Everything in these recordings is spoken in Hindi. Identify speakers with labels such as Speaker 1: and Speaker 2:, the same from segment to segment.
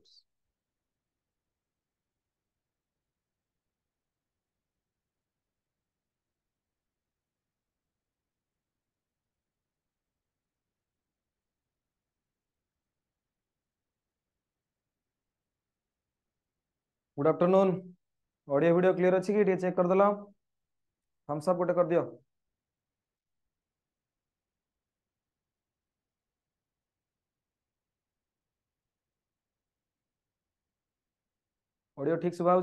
Speaker 1: goods. Good afternoon audio video clear अच्छी चेक करदे हम सब गोटे कर दियो ऑडियो ठीक से भाव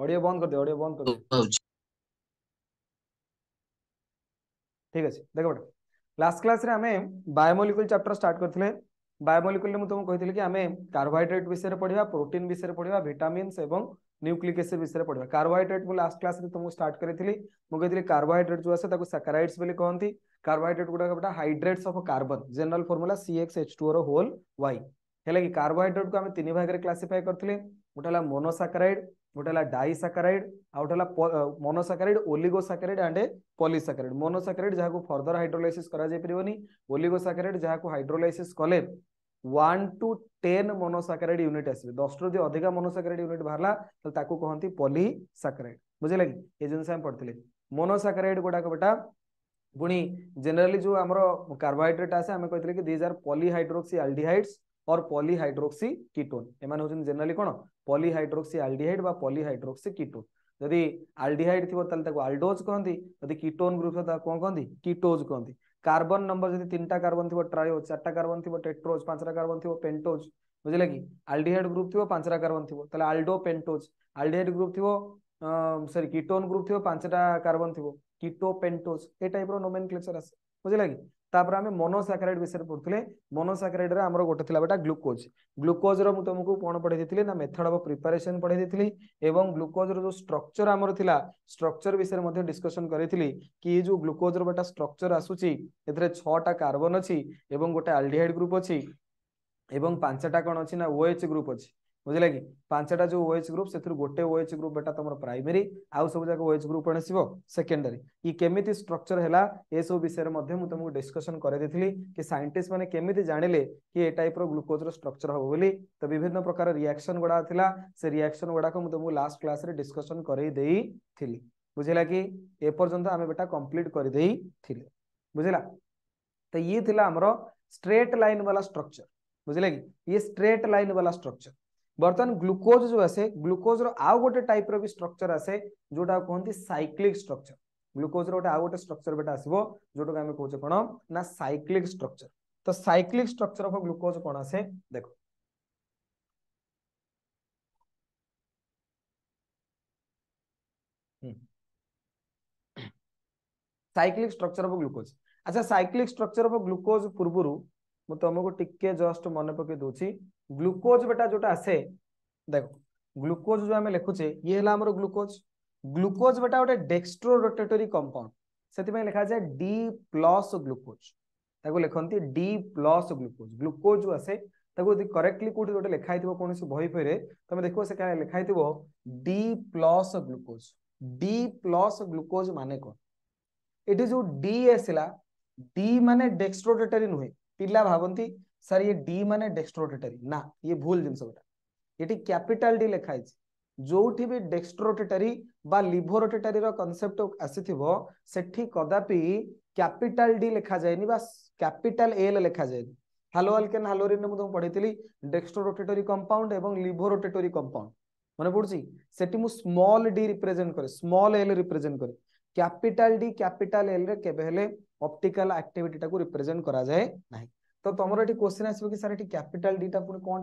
Speaker 1: ऑडियो बंद कर दे ऑडियो बंद कर दे ठीक अच्छे देख बेटा लास्ट क्लास रे हमें बायोमोलिक्यूल चैप्टर स्टार्ट कर थे बायोमोलिक्यूल में तुमको कही थी कि हमें कार्बोहाइड्रेट विषय पढ़ा प्रोटीन विषय पढ़ा भिटामिन्स और न्यूक्लिक एसिड विषय पढ़ा कार्बोहाइड्रेट मुझे लास्ट क्लास में तुमको स्टार्ट करी मुझे कार्बोहाइड्रेट जो आसे साकाराइड्स कहते कार्बोहाइड्रेट गुड़ा hydrates of carbon general formula C X H two रोल वाई है कि कार्बोहाइड्रेट को आम तीन भाग में क्लासीफाई करते गोटे मोनोसाकाराइड गोटे डाइसाकाराइड आउ गोटे मोनोसाकाराइड ओलिगोसाकाराइड एंड पॉलीसाकाराइड मोनोसाकाराइड जहाँ फर्दर हाइड्रोलाइसिस कर ओलिगोसाकाराइड जहाँ हाइड्रोलाइसिस कले one to ten monosaccharide unit আসবে দশরু যদি অধিক মনোসাকারাইড ইউনিট বাহারা তাহলে তাকে কহতি পলিসাকারাইড বুঝলে কি এই জিনিস আমি পড়লে মনোসাকারাইড গুড়াক বেটা পুনি জেনারেলি যে আমার কার্বোহাইড্রেট আসে আমি কে কি these are polyhydroxy aldehydes or polyhydroxy ketone এমানে হচ্ছেন জেনারেলি কোণ পলিহাইড্রোক্সি আলডিহাইড বা পলিহাইড্রোক্সি কিটোন যদি আলডিহাইড থিব তাহলে তাকে আলডোজ কহতি যদি কিটোন গ্রুপ থাকে তাকে কোণ কহতি কিটোজ কহতি কার্বন নম্বর যদি তিনটা কার্বন থিব ট্রাইও চারটা কার্বন থিব টেট্রোজ পাঁচটা কার্বন থিব পেন্টোজ বুঝলে কি আলডিহাইড গ্রুপ থিব পাঁচটা কার্বন থিব তাহলে আলডো পেন্টোজ আলডিহাইড গ্রুপ থিব সরি কিটোন গ্রুপ থিব পাঁচটা কার্বন থিব কিটো পেন্টোজ এই টাইপর নোমেনক্লেচার আসে বুঝলে কি ତାପରେ ଆମେ ମନୋସାକାରାଇଡ ବିଷୟରେ ପଢୁଥିଲେ ମନୋସାକାରାଇଡରେ ଆମର ଗୋଟେ ଥିଲା ବେଟା ଗ୍ଲୁକୋଜ ଗ୍ଲୁକୋଜର ମୁଁ ତମକୁ କ'ଣ ପଢେଇ ଦେଇଥିଲି ନା ମେଥଡ ଅଫ୍ ପ୍ରିପାରେସନ ପଢେଇ ଦେଇଥିଲି ଏବଂ ଗ୍ଲୁକୋଜର ଯୋଉ ଷ୍ଟ୍ରକ୍ଚର ଆମର ଥିଲା ଷ୍ଟ୍ରକ୍ଚର ବିଷୟରେ ମଧ୍ୟ ଡିସ୍କସନ କରିଥିଲି କି ଏଇ ଯୋଉ ଗ୍ଲୁକୋଜର ବେଟା ଷ୍ଟ୍ରକ୍ଚର ଆସୁଛି ଏଥିରେ ଛଅଟା କାର୍ବନ ଅଛି ଏବଂ ଗୋଟେ ଆଲଡିହାଇଡ ଗ୍ରୁପ ଅଛି ଏବଂ ପାଞ୍ଚଟା କ'ଣ ଅଛି ନା ଓଏଚ୍ ଗ୍ରୁପ ଅଛି बुझे कि पांचटा जो ओएच ग्रुप से गोटे ओएच ग्रुप बेटा तुम प्राइमरी आउ सब जगह ओएच ग्रुप कौन सेकेंडरी ये केमी स्ट्रक्चर है ये सब विषय में तुमको डिस्कसन कर कि सैंटिस्ट मैंने केमी जाने कि ए टाइप र्लुकोज रक्चर हम बोली तो विभिन्न प्रकार रियाक्शन गुड़ा था रिएक्शन रियाक्शन गुड़ाक तुमको लास्ट क्लास में डिस्कसन करी बुझेगा कि एपर्तंत आम बेटा कम्प्लीट कर बुझेगा तो ये आम स्ट्रेट लाइन वाला स्ट्रक्चर बुझे कि ये स्ट्रेट लाइन वाला स्ट्रक्चर ବର୍ତ୍ତମାନ ଗ୍ଲୁକୋଜ ଯୋଉ ଆସେ ଗ୍ଲୁକୋଜର ଆଉ ଗୋଟେ ଟାଇପ୍ର ବି ଷ୍ଟ୍ରକ୍ଚର ଆସେ ଯୋଉଟା କୁହନ୍ତି ସାଇକ୍ଲିକ ଷ୍ଟ୍ରକ୍ଚର ଗ୍ଲୁକୋଜର ଗୋଟେ ଆଉ ଗୋଟେ ଷ୍ଟ୍ରକ୍ଚର ବେଟା ଆସିବ ଯୋଉଟାକୁ ଆମେ କହୁଛେ କ'ଣ ନା ସାଇକ୍ଲିକ ଷ୍ଟ୍ରକ୍ଚର ତ ସାଇକ୍ଲିକ ଷ୍ଟ୍ରକ୍ଚର ଅଫ୍ ଗ୍ଲୁକୋଜ କ'ଣ ଆସେ ଦେଖ ସାଇକ୍ଲିକ ଷ୍ଟ୍ରକ୍ଚର ଅଫ୍ ଗ୍ଲୁକୋଜ ଆଚ୍ଛା ସାଇକ୍ଲିକ ଷ୍ଟ୍ରକ୍ଚର ଅଫ୍ ଗ୍ଲୁକୋଜ ପୂର୍ବରୁ तुमको टिके जस्ट मन पक ग्लुकोज बेटा जो आसे देख ग्लुकोज जो लिखुचे ये है ग्लुकोज ग्लुकोज बेटा गोटे डेक्सट्रो रोटेटोरी कंपाउंड से लिखा जाए डी प्लस ग्लुकोज ताको लिखती डी प्लस ग्लुकोज ग्लुकोज आसे करेक्टली कौट गोटे लिखाई थोड़ा कौन से बही फेरे तुम देख से क्या लिखाई थी D plus glucose D plus glucose मान कौन ये जो डी आसा डी मान डेक्सट्रोटेटरी नुहे ପିଲା ଭାବନ୍ତି ସାର୍ ଇଏ ଡି ମାନେ ଡେକ୍ସଟ୍ରୋଟେଟାରୀ ନା ଇଏ ଭୁଲ ଜିନିଷ ଗୋଟା ଏଠି କ୍ୟାପିଟାଲ ଡି ଲେଖା ହେଇଛି ଯୋଉଠି ବି ଡେକ୍ସଟ୍ରୋଟେଟାରୀ ବା ଲିଭୋରୋଟେଟାରୀର କନସେପ୍ଟ ଆସିଥିବ ସେଠି କଦାପି କ୍ୟାପିଟାଲ ଡି ଲେଖାଯାଏନି ବା କ୍ୟାପିଟାଲ ଏଲ୍ ଲେଖାଯାଏନି ହାଲୋ ଆଲକେନ୍ ହାଲୋରିନ୍ ମୁଁ ତୁମକୁ ପଢ଼େଇଥିଲି ଡେକ୍ସଟ୍ରୋରୋଟେଟୋରୀ କମ୍ପାଉଣ୍ଡ ଏବଂ ଲିଭୋରୋଟେଟୋରୀ କମ୍ପାଉଣ୍ଡ ମନେ ପଡ଼ୁଛି ସେଠି ମୁଁ ସ୍ମଲ୍ ଡି ରିପ୍ରେଜେଣ୍ଟ କରେ ସ୍ମଲ୍ ଏଲ୍ ରିପ୍ରେଜେଣ୍ଟ କରେ କ୍ୟାପିଟାଲ ଡି କ୍ୟାପିଟାଲ ଏଲ୍ରେ କେବେ ହେଲେ ऑप्टिकल एक्टिविटी टाकु रिप्रेजेंट करा जाए ना तो तुम क्वेश्चन आसो कि सर कैपिटल डी टा पुणी कौन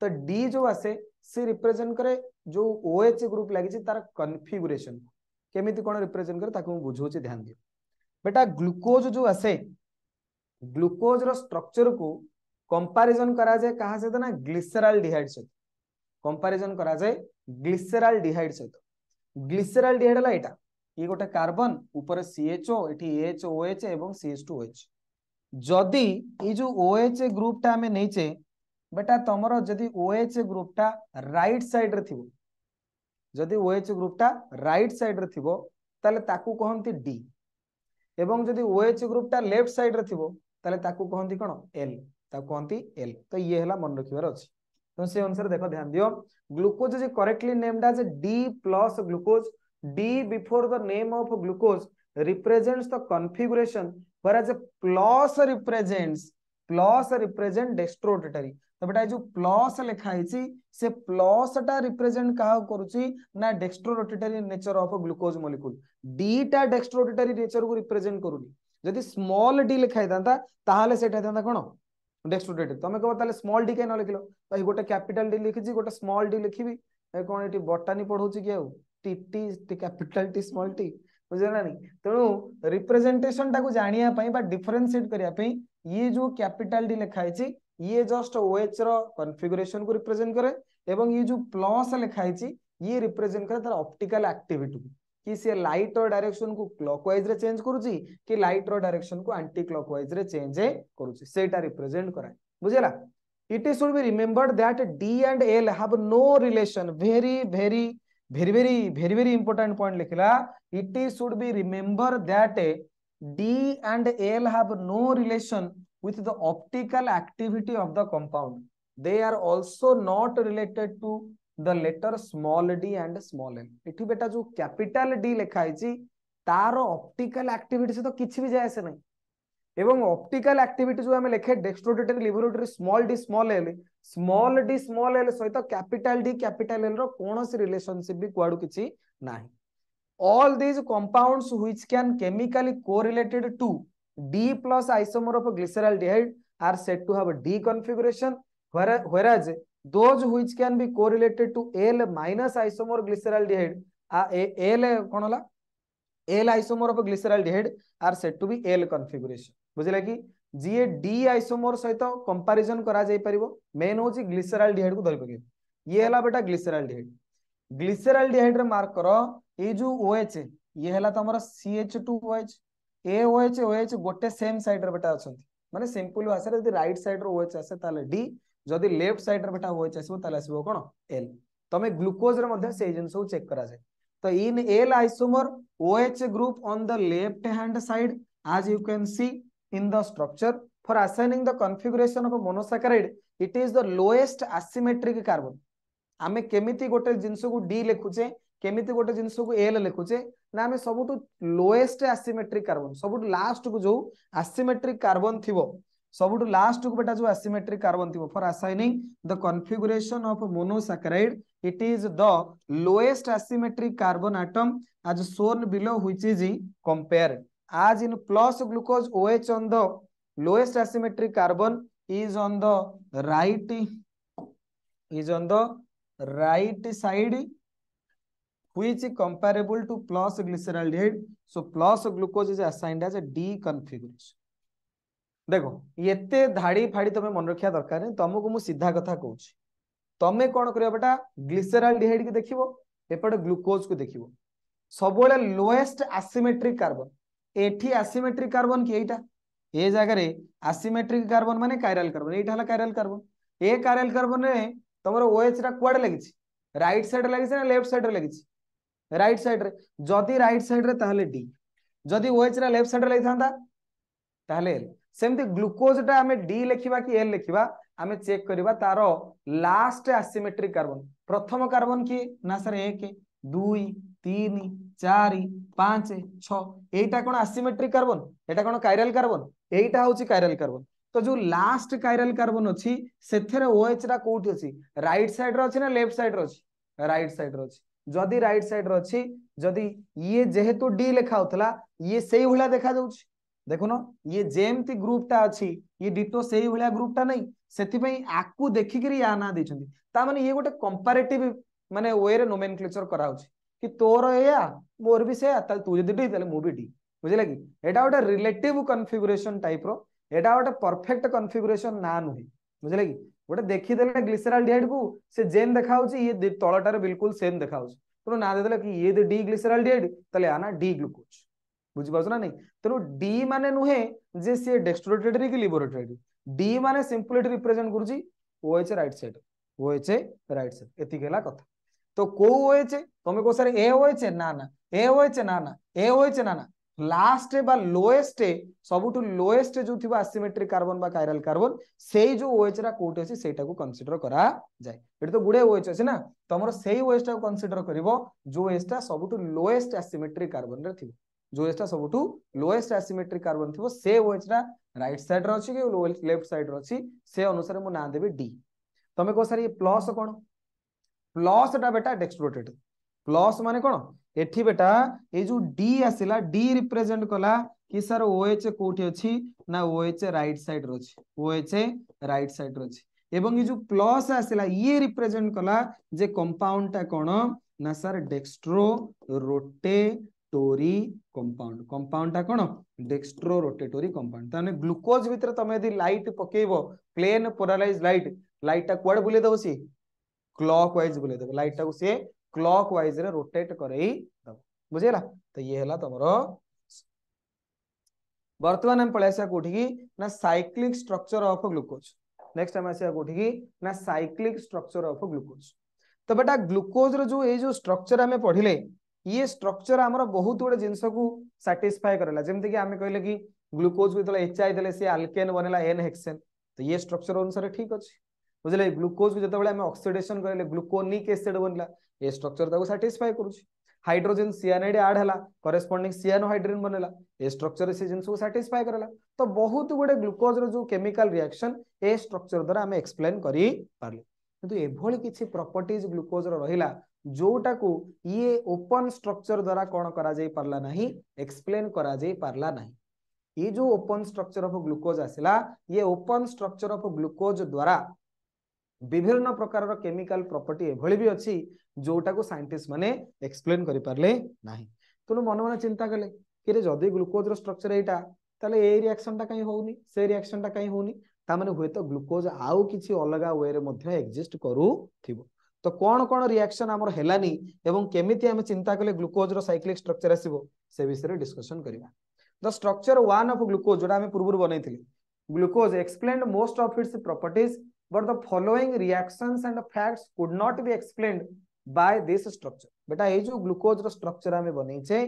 Speaker 1: तो डी जो आसे सी रिप्रेजेंट करे जो ओ एच ग्रुप लगी तार कनफिगुरेसन केमी कौन रिप्रेजेंट कैसे बुझे ध्यान दि बेटा ग्लुकोज जो आसे ग्लुकोज रक्चर को कंपेरिजन कराए क्या सहित ना ग्लीसेराल डीहड सहित कंपेरिजन कराए ग्लीसेराल डीहड सहित ग्लीसेराल डीहड है यहाँ ये गोटे कार्बन ऊपर सीएचओ एठी एच ओएच एवं सीएच टू ओएच जदि ये जो ओएच ग्रुप टा आमे बेटा तमरो जदि ओएच ग्रुप टा राइट साइड रे थिबो जदि ओएच ग्रुप टा राइट साइड ताकू कहंती डी एवं जदि ओएच ग्रुप टा लेफ्ट साइड ताकू कहंती कोन एल ताकू एल तो ये हला मन रखिबार अछि तो से अनुसार देख ध्यान दि glucose correctly named D plus glucose Hmm. D before the name of glucose represents the configuration whereas plus represents plus represent dextrorotatory तो बेटा जो प्लस लिखा है छि से प्लस टा रिप्रेजेंट तो तो तो क्या करुच्ची ना dextrorotatory nature of glucose molecule D टा डेस्ट्रोटेटरी नेचर को रिप्रेजेंट करूनी यदि स्मॉल डी लिखा था ताहाले सेटा था कोनो डेस्ट्रोटेटरी तमे कहो ताले स्मॉल डी के न लिखलो तो गोटे कैपिटल डी लिखि छि गोटे स्मॉल डी लिखिबी ए कोन एटी बटानी पढौ छि के आउ कैपिटल टी स्म टी बुझेगा तेणु रिप्रेजेटेसन टाक जानापरेन्सीएट करने ये जो कैपिटल टी लिखाई ये जस्ट ओएच रनफिगुरेसन को रिप्रेजेट कैं ये जो प्लस लिखाई ये रिप्रेजेंट करे तर ऑप्टिकल एक्टिविटी कि सी लाइट डायरेक्शन को क्लॉक वाइज रे चेंज करुच्ची कि लाइट डायरेक्शन को आंटी क्लॉक वाइज रे चेंज करुच्चा रिप्रेजेंट कराए बुझेगा it is should be remembered that D and L have no relation very very very very very very important point likhila it is should be remember that d and l have no relation with the optical activity of the compound they are also not related to the letter small d and small l ethi beta jo capital d likha hai ji तार ऑप्टिकल एक्टिविटी से तो किसी भी जाए से नहीं ଏବଂ ଅପ୍ଟିକାଲ ଆକ୍ଟିଭିଟି ଯୋଉ ଆମେ ଲେଖେ dextrorotatory laevorotatory small D small L small D small L ସହିତ କ୍ୟାପିଟାଲ ଡି କ୍ୟାପିଟାଲ ଏଲ୍ ର କୌଣସି ରିଲେସନସିପ୍ ବି କୁଆଡୁ କିଛି ନାହିଁ all these compounds which can chemically correlated to D plus isomer of glyceraldehyde are said to have a D configuration, whereas those which can be correlated to L minus isomer glyceraldehyde, uh, L, L isomer of a glyceraldehyde are said to be L configuration. बुझला कि जी डी आइसोमोर सहित कंपेरिजन कर मेन हूँ ग्लीसेराल डीहड को धरीपक ये बेटा ग्लीसेराल डीहड ग्लीसेराल डीहड मार्क कर ये जो ओएच ये तुम सी एच टू ओएच ए ओएच ओएच गोटे सेम सैड रेटा अच्छा मैंने सिंपल भाषा जब रईट सैड रोएच आसे डी जदि लेफ्ट सैड रेटा ओएच आस एल तुम ग्लुकोज जिन चेक कर तो in L isomer OH group on the left hand side as you can see in the structure. For assigning the configuration of a monosaccharide, it is the lowest asymmetric carbon. ଆମେ କେମିତି ଗୋଟେ ଜିନିଷକୁ ଡି ଲେଖୁଛେ କେମିତି ଗୋଟେ ଜିନିଷକୁ ଏଲ୍ ଲେଖୁଛେ ନା ଆମେ ସବୁଠୁ ଲୋଏଷ୍ଟ ଆସିମେଟ୍ରିକ କାର୍ବନ ସବୁଠୁ ଲାଷ୍ଟକୁ ଯୋଉ ଆସିମେଟ୍ରିକ କାର୍ବନ ଥିବ ସବୁଠୁ ଲାଷ୍ଟକୁ ବେଟା ଯୋଉ ଆସିମେଟ୍ରିକ କାର୍ବନ ଥିବ for assigning the configuration of monosaccharide it is the lowest asymmetric carbon atom as shown below which is compared as in plus glucose OH on the lowest asymmetric carbon is on the right is on the right side which is comparable to plus glyceraldehyde. So plus glucose is assigned as a D configuration. देखो ये धाड़ी फाड़ी तुम्हें मन रखा दरकार नहीं तुमको मुझ सीधा कथा कह तुम्हें कौन कर बेटा ग्लीसेराल डिहाइड को देख एपटे ग्लुकोज को देख सब लोएस्ट आसीमेट्रिक कार्बन एठी आसीमेट्रिक कार्बन कि यहीटा ये जगह आसीमेट्रिक कार्बन मान कैराल कार्बन ये कैराल कार्बन ए कैराल कार्बन में तुम ओएचटा कड़े लगी रईट सैड लगी लेफ्ट सैड लगी रईट सैड जदि रईट सैड डी जदि ओएचटा लेफ्ट सैड लगी था एल सेमती ग्लुकोजा आम डी लिखा कि एल लिखा आम चेक करवा तार लास्ट आसीमेट्रिक कार्बन प्रथम कार्बन किए ना सर एक दुई तीन চারি পাঁচ ছ এইটা কোণ আসিমেট্রিক কার্বন এটা কোণ কাইরাল কার্বন এইটা হচ্ছে কাইরাল কার্বন তো যে লাস্ট কাইরাল কার্বন অছি সেথেরে ওএচ টা কোটি অছি রাইট সাইড রে অছি না লেফট সাইড রে অছি রাইট সাইড রে অছি যদি রাইট সাইড রে অছি যদি ইয়ে যেহেতু ডি লেখা হতলা ইয়ে সেই ভলিয়া দেখা যাচ্ছে দেখুন ইয়ে যেমতি গ্রুপটা অছি ইয়ে ডিটো সেই ভলিয়া গ্রুপটা নাই ସେଥିପାଇଁ ଆକୁ ଦେଖିକିରି ୟା ନାଁ ଦେଇଛନ୍ତି ତା ମାନେ ଇଏ ଗୋଟେ କମ୍ପାରେଟିଭ ମାନେ ୱେରେ ନୋମେନକ୍ଲେଚର କରାହଉଛି कि तोर एया मोर भी सैया तू जी डी ताले मु डी बुझे कि यहाँ गोटे रिलेटिव कन्फिगुरेशन टाइप रहा गोटे परफेक्ट कन्फिगुरेशन ना नुहे बुझे कि गोटे देखीदे ग्लीसेराल ग्लिसराल को से जेन देखा ये तलटार बिलकुल सेम देखा ना दे कि ये डी ग्लिसराल डिहाइड ताले आना डी ग्लुकोज बुझी पाउछ ना नहीं तेरु डी मान नुहे सी से डेक्सट्रोटेटरी की लिबोरेटरी डी मान सिंपली रिप्रेजेंट करूची OH right side OH right side एतिक होला कथा तो को ओएच ତମେ କହୁ ସାର୍ ଏ ଓଏଚ୍ ନା ନା ଏ ଓଏଚ୍ ନା ନା ଏ ଓଏଚ୍ ନା ନା ଲାଷ୍ଟରେ ବା ଲୋଏଷ୍ଟ ସବୁଠୁ ଲୋଏଷ୍ଟ ଯୋଉ ଥିବ ଆସିମେଟ୍ରିକ କାର୍ବନ ବା କାଇରାଲ କାର୍ବନ ସେଇ ଯୋଉ ଓଏଚ୍ ଟା କୋଉଠି ଅଛି ସେଇଟାକୁ କନସିଡର କରାଯାଏ ଏଠି ତ ଗୁଡେ ଓଏଚ୍ ଅଛି ନା ତମର ସେଇ ଓଏଚ୍ ଟାକୁ କନସିଡର କରିବ ଯୋଉ ଓଏଚ୍ ଟା ସବୁଠୁ ଲୋଏଷ୍ଟ ଆସିମେଟ୍ରିକ କାର୍ବନରେ ଥିବ ଯୋଉ ଓଏଚ୍ ଟା ସବୁଠୁ ଲୋଏଷ୍ଟ ଆସିମେଟ୍ରିକ କାର୍ବନ ଥିବ ସେ ଓଏଚ୍ ଟା ରାଇଟ୍ ସାଇଡ୍ରେ ଅଛି କି ଲେଫ୍ଟ ସାଇଡ୍ରେ ଅଛି ସେ ଅନୁସାରେ ମୁଁ ନାଁ ଦେବି ଡି ତମେ କହୁ ସାର୍ ଇଏ ପ୍ଲସ୍ କ'ଣ ପ୍ଲସ୍ଟା ବେଟା ଡେକ୍ସପ୍ରୋଟେଡ୍ প্লস মানে কোণ এটি বেটা এই যে ডি আসিলা ডি রিপ্রেজেন্ট কলা কি স্যার ওএচ কোটি অছি না ওএচ রাইট সাইড রে অছি ওএচ রাইট সাইড রে অছি এবং এই যে প্লস আসিলা ইয়ে রিপ্রেজেন্ট কলা যে কম্পাউন্ডটা কোণ না স্যার ডেক্সট্রো রোটেটোরি কম্পাউন্ড কম্পাউন্ডটা কোণ ডেক্সট্রো রোটেটোরি কম্পাউন্ড তার মানে গ্লুকোজ ভিতরে তুমি যদি লাইট পকাইব প্লেন পোলারাইজ লাইট লাইটটা কুয়াড়ে বুলে দেব সি ক্লক ওয়াইজ বুলে দেব লাইটটাকে সে क्लक वाइज रोटेट कर बुझेगा तो ये तुम बर्तमान पल कौटी ना cyclic structure of glucose next आम आसिक ना सैक्लिक स्ट्रक्चर अफ ग्लुकोज तो बेटा ग्लुकोज रो ये स्ट्रक्चर आम पढ़ले ये स्ट्रक्चर आम बहुत गुट जिनस साटिस्फाए करमी आम कह ग्लुकोज को एच आई देते सी आलकेन बनला एन हेक्सेन तो ये स्ट्रक्चर अनुसार ठीक अच्छे बुझे ग्लुकोज को जो अक्सीडेसन कर ग्लुकोनिक एसीड बनला ए स्ट्रक्चर ताकू साटिस्फाए करुच्ची हाइड्रोजेन सीएनआईड आड है करेस्पंडिंग सीएनोहाइड्रिन बनला ए स्ट्रक्चर से जिनस साटिस्फाए करला तो बहुत गुड़े ग्लुकोज जो केमिकल रिएक्शन ए स्ट्रक्चर द्वारा आम एक्सप्लेन कर किंतु एभଳି କିଛି ପ୍ରପର୍ଟିଜ ଗ୍ଲୁକୋଜର ରହିଲା ଯୋଉଟାକୁ ଇଏ ଓପନ୍ ଷ୍ଟ୍ରକ୍ଚର ଦ୍ୱାରା କ'ଣ କରାଯାଇ ପାରିଲା ନାହିଁ ଏକ୍ସପ୍ଲେନ୍ କରାଯାଇ ପାରିଲା ये जो ओपन स्ट्रक्चर ऑफ ग्लुकोज आसला ये ओपन स्ट्रक्चर ऑफ ग्लुकोज द्वारा विभिन्न प्रकार केमिकल प्रॉपर्टी एभଳି ବି ଅଛି जोटा को सैंटिस्ट मैंने एक्सप्लेन करेणु मन मन चिंता कले कि जदि ग्लुकोज रक्चर यहाँ तेल ये रियाक्शन टा कहीं हूँ से रियाक्शन टा कहीं हूँ हूं तो ग्लुकोज आउ किसी अलग वे एक्जिस्ट करू तो कौन कौन रिएक्शन आम है केमी आम चिंता कले ग्लुकोज रईक्लिक स्ट्रक्चर आसो से विषय में डिस्कसन करवा the structure one of glucose जो पूर्व बन glucose explain most of its property but the following reaction and facts could not be explained by this structure बेटा ये जो ग्लुकोज रक्चर आम बनईचे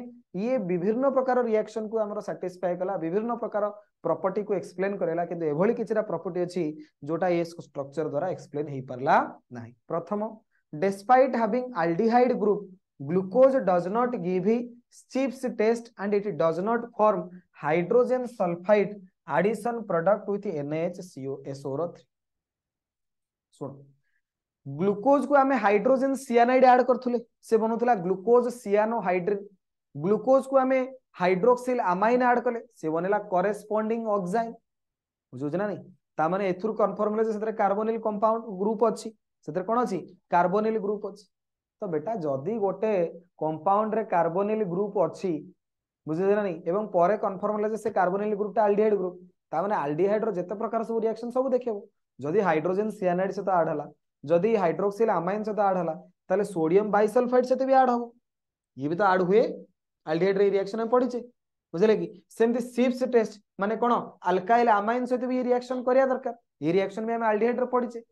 Speaker 1: ये विभिन्न प्रकार रिएक्शन को आम साटिस्फाए कला विभिन्न प्रकार प्रपर्टी को एक्सप्लेन करेला कि एभली किसी प्रपर्टी अच्छी जोटा ये स्ट्रक्चर द्वारा एक्सप्लेन हो पारा ना प्रथम despite having aldehyde group glucose does not give Schiff's test and it does not form hydrogen sulfide addition product with NaHCO SO3 सुनो ग्लुकोज को आमे हाइड्रोजन सियानाइड ऐड करथुले से बनुथला ग्लुकोज सियानो हाइड्रिन ग्लुकोज को आमे हाइड्रोक्सिल अमाइन ऐड करले से बनला करेस्पंडिंग ऑक्साइन नै ता माने एथुर कनफर्म है कार्बोनिल कंपाउंड ग्रुप अछि से कोन अछि कार्बोनिल ग्रुप अछि तो बेटा जदी गोटे कंपाउंड रे कार्बोनिल ग्रुप अच्छी बुझेना नै एवं पर कनफर्म है से कार्बोनिल ग्रुप ग्रुपटा आल्डिहाइड ग्रुप ता माने आल्डिहाइड रो जते प्रकार सब रिएक्शन सब देखेबो जदी हाइड्रोजन सियानाइड से सहित ऐड हला जदि हाइड्रोक्सिल आमाइन सहित आड है ताले सोडियम बाइसल्फाइड सहित भी आड हम ये भी तो आड हुए आलडीहाइड रिएक्शन में बुझे कि सेमती टेस्ट माने कौन आल्काइल आमाइन सहित भी रिएक्शन करिया दरकार ये रिएक्शन भी आम आलडीहाइड रे पड़ीचे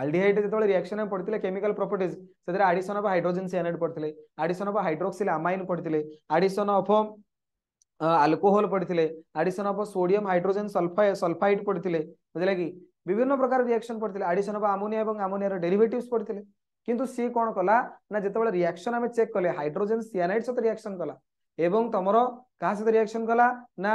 Speaker 1: आलडीहाइड जो रिएक्शन पड़ते केमिकल प्रपर्टीज से आडिशन अफ हाइड्रोजेन सियानाइड पड़ते आड़सन अफ हाइड्रोक्सिल आमाइन पड़ते आड़सन अफ आल्कोहल पड़ते addition of sodium hydrogen hydrogen sulphide पड़ते बुझे कि বিভিন্ন প্রকার রিয়াকশন পড়ে আডিশন বা আমোনিয়া এবং আমোনিয়ার ডেরিভেটিভস পড়ে কিন্তু সি কোণ কলা না যেতবে রিয়াকশন আমি চেক কলে হাইড্রোজেন সিয়ানাইড সহ রিয়াকশন কলা এবং তোমার কাহা সহ রিয়াকশন কলা না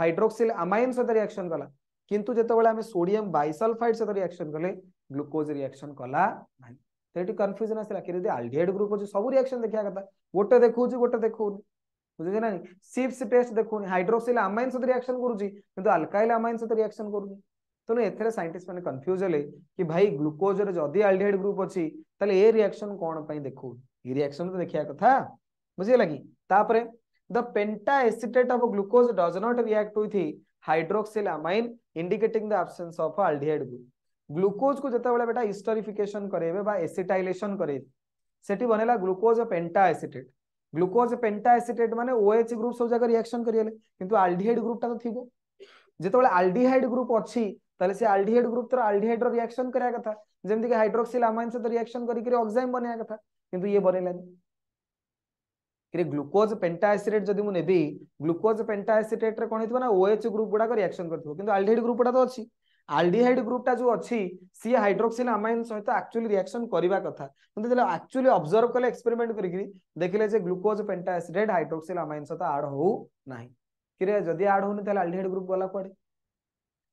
Speaker 1: হাইড্রোক্সিল আমাইন সহ রিয়াকশন কলা কিন্তু যেতবে আমি সোডিয়াম বাইসলফাইড সহ রিয়াকশন কলে গ্লুকোজ রিয়াকশন কলা না সেটি কনফ্ୟୁଜନ ଆସିଲା କି ଯଦି ଆଲଡିହାଇଡ୍ ଗ୍ରୁପ୍ ଅଛି ସବୁ ରିଆକ୍ସନ୍ ଦେଖିବା କଥା ଗୋଟେ ଦେଖାଉଛି ଗୋଟେ ଦେଖଉନି বুঝেন নে শিবস টেস্ট দেখো হাইড্রোক্সিল অ্যামাইন সর রিঅ্যাকশন করুচি কিন্তু অ্যালকাইল অ্যামাইন সর রিঅ্যাকশন করু তো এ থরে সাইন্টিস্ট মনে কনফিউজ হলে কি ভাই গ্লুকোজ এর যদি অ্যালডিহাইড গ্রুপ আছে তাহলে এ রিঅ্যাকশন কোন পাই দেখো রিঅ্যাকশন তো দেখিয়া কথা বুঝিয়া লাগি তাপরে the pentaacetate of glucose does not react with hydroxylamine indicating the absence of aldehyde group glucose কো জেতা বলে বেটা হিস্টরিফিকেশন করেবে বা অ্যাসিটাইলেশন করে সেটি বনেলা গ্লুকোজ অফ এনটা অ্যাসিটেট ଗ୍ଲୁକୋଜ ପେଣ୍ଟା ଏସିଟେଟ୍ ମାନେ ଓଏଚ୍ ଗ୍ରୁପ ସବୁ ଜାଗାରେ ରିଆକ୍ସନ କରିଗଲେ କିନ୍ତୁ ଆଲଡିହାଇଡ୍ ଗ୍ରୁପଟା ତ ଥିବ ଯେତେବେଳେ ଆଲଡିହାଇଡ୍ ଗ୍ରୁପ ଅଛି ତାହେଲେ ସେ ଆଲଡିହାଇଡ୍ ଗ୍ରୁପ ତାର ଆଲଡିହାଇଡ୍ର ରିଆକ୍ସନ କରିବା କଥା ଯେମିତିକି ହାଇଡ୍ରୋକ୍ସିଲ ଆମାଇନ୍ ସହିତ ରିଆକ୍ସନ କରିକି ଅକ୍ସାଇମ୍ ବନେଇବା କଥା କିନ୍ତୁ ଇଏ ବନେଇଲାନି କିରେ ଗ୍ଲୁକୋଜ ପେଣ୍ଟା ଏସିଟେଟ୍ ଯଦି ମୁଁ ନେବି ଗ୍ଲୁକୋଜ ପେଣ୍ଟା ଏସିଟେଟ୍ରେ କ'ଣ ହେଇଥିବ ନା ଓଏଚ୍ ଗ୍ରୁପ ଗୁଡ଼ାକ ରିଆକ୍ସନ କରିଥିବ କିନ୍ତୁ ଆଲଡିହାଇଡ୍ ଗ୍ରୁପ ଗୁଡ଼ା ତ ଅଛି आल्डिहाइड ग्रुप टा जो अच्छी सी हाइड्रोक्सिल अमाइन सहित एक्चुअली रिएक्शन करबा कथा तो जे एक्चुअली ऑब्जर्व करले एक्सपेरिमेंट करिकि देखले जे ग्लूकोज पेंटा हाइड्रोक्सिल अमाइन सहित ऐड हो नाही किरे जदी ऐड होनी तले आल्डिहाइड ग्रुप वाला पड़े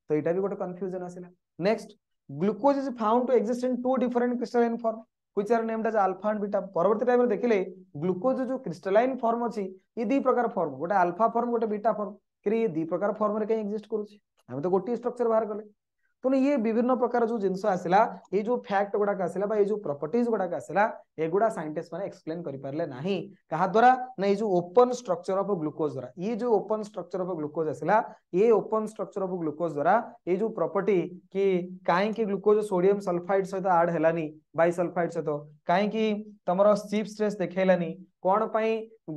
Speaker 1: तो एटा भी गोट कंफ्यूजन आसीला next glucose is found to exist in two different crystalline form which are named as alpha and beta परवर्ती टाइम देखले ग्लूकोज जो क्रिस्टलाइन फॉर्म अछि ये दी प्रकार फॉर्म गोटे अल्फा फॉर्म गोटे बीटा फॉर्म किरे दी प्रकार फॉर्म रे कहीं एक्जिस्ट करू छी हम तो गोटी स्ट्रक्चर बाहर गले ତେଣୁ ଇଏ ବିଭିନ୍ନ ପ୍ରକାର ଯୋଉ ଜିନିଷ ଆସିଲା ଏଇ ଯୋଉ ଫ୍ୟାକ୍ଟ ଗୁଡାକ ଆସିଲା ବା ଏଇ ଯୋଉ ପ୍ରପର୍ଟିଜ ଗୁଡାକ ଆସିଲା ଏଗୁଡା ସାଇଣ୍ଟିଷ୍ଟ ମାନେ ଏକ୍ସପ୍ଲେନ କରିପାରିଲେ ନାହିଁ କାହା ଦ୍ୱାରା ନା ଏଇ ଯୋଉ ଓପନ ଷ୍ଟ୍ରକ୍ଚର ଅଫ୍ ଗ୍ଲୁକୋଜ ଦ୍ୱାରା ଇଏ ଯୋଉ ଓପନ ଷ୍ଟ୍ରକ୍ଚର ଅଫ୍ ଗ୍ଲୁକୋଜ ଆସିଲା a open structure of glucose ଦ୍ୱାରା ଏଇ ଯୋଉ ପ୍ରପର୍ଟି କି କାହିଁକି ଗ୍ଲୁକୋଜ ସୋଡିୟମ ସଲଫାଇଡ୍ ସହିତ ଆଡ୍ ହେଲାନି ବାଇସଲଫାଇଡ୍ ସହିତ କାହିଁକି ତମର ସିପ୍ ଷ୍ଟ୍ରେସ୍ ଦେଖେଇଲାନି কোণ পাই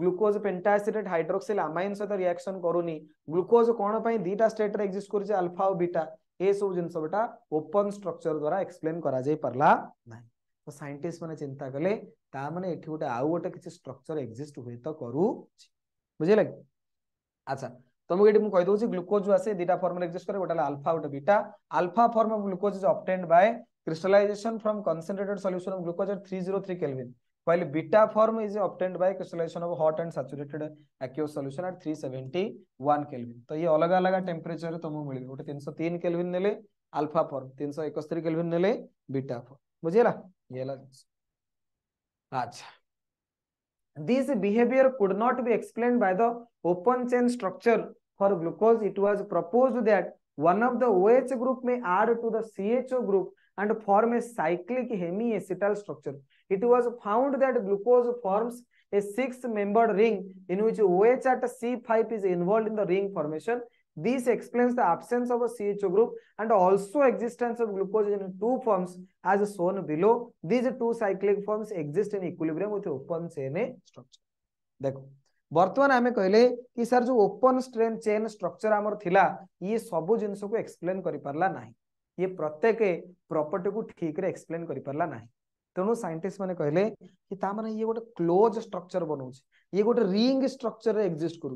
Speaker 1: গ্লুকোজ পেন্টাসিডেট হাইড্রোক্সিল আমাইন সহ রিয়াকশন করুনি গ্লুকোজ কোণ পাই দুইটা স্টেট রে এক্সিস্ট করছে আলফা ও বিটা ଏସବୁ ଜିନିଷ ବେଟା ଓପନ୍ ଷ୍ଟ୍ରକ୍ଚର ଦ୍ୱାରା ଏକ୍ସପ୍ଲେନ୍ କରାଯାଇ ପାରିଲା ନାହିଁ ତ ସାଇଣ୍ଟିଷ୍ଟ ମାନେ ଚିନ୍ତା କଲେ ତା ମାନେ ଏଠି ଗୋଟେ ଆଉ ଗୋଟେ କିଛି ଷ୍ଟ୍ରକ୍ଚର ଏକ୍ଜିଷ୍ଟ ହୁଏତ କରୁଛି ବୁଝିଲା କି ଆଚ୍ଛା ତମକୁ ଏଠି ମୁଁ କହିଦେଉଛି ଗ୍ଲୁକୋଜ୍ ଯୋଉ ଆସେ ଦୁଇଟା ଫର୍ମରେ ଏକ୍ଜିଷ୍ଟ କରେ ଗୋଟେ ହେଲା ଆଲଫା ଗୋଟେ beta alpha form of glucose is obtained by crystallisation from concentrated solution of glucose at three zero three kelvin कहली beta form is obtained by crystallisation of hot and saturated aqueous solution at 371 kelvin तो ये अलग अलग टेम्परेचर रे तुमको मिले गोटे 303 केल्विन नेले अल्फा फॉर्म 371 केल्विन नेले बीटा फॉर्म बुझेला येला अच्छा this behaviour could not be explain by the open chain structure for glucose it was proposed that one of the OH group may add to the CHO group and form a cyclic hemiacetal structure it was found that glucose forms a six membered ring in which OH at C5 is involved in the ring formation. This explains the absence of a CHO group and also existence of glucose in two forms as shown below. These two cyclic forms exist in equilibrium with open chain structure. dekho बर्तमान आम कहले कि सर जो ओपन स्ट्रेन चेन स्ट्रक्चर आमर थिला ये सब जिनस को एक्सप्लेन कर पारला ना ये प्रत्येक प्रॉपर्टी को ठीक रे एक्सप्लेन कर पारला ना तेणु सैंटिस्ट मैंने कहले कि ये गोटे क्लोज स्ट्रक्चर बनाऊ ये गोटे रिंग स्ट्रक्चर एक्जिस्ट कर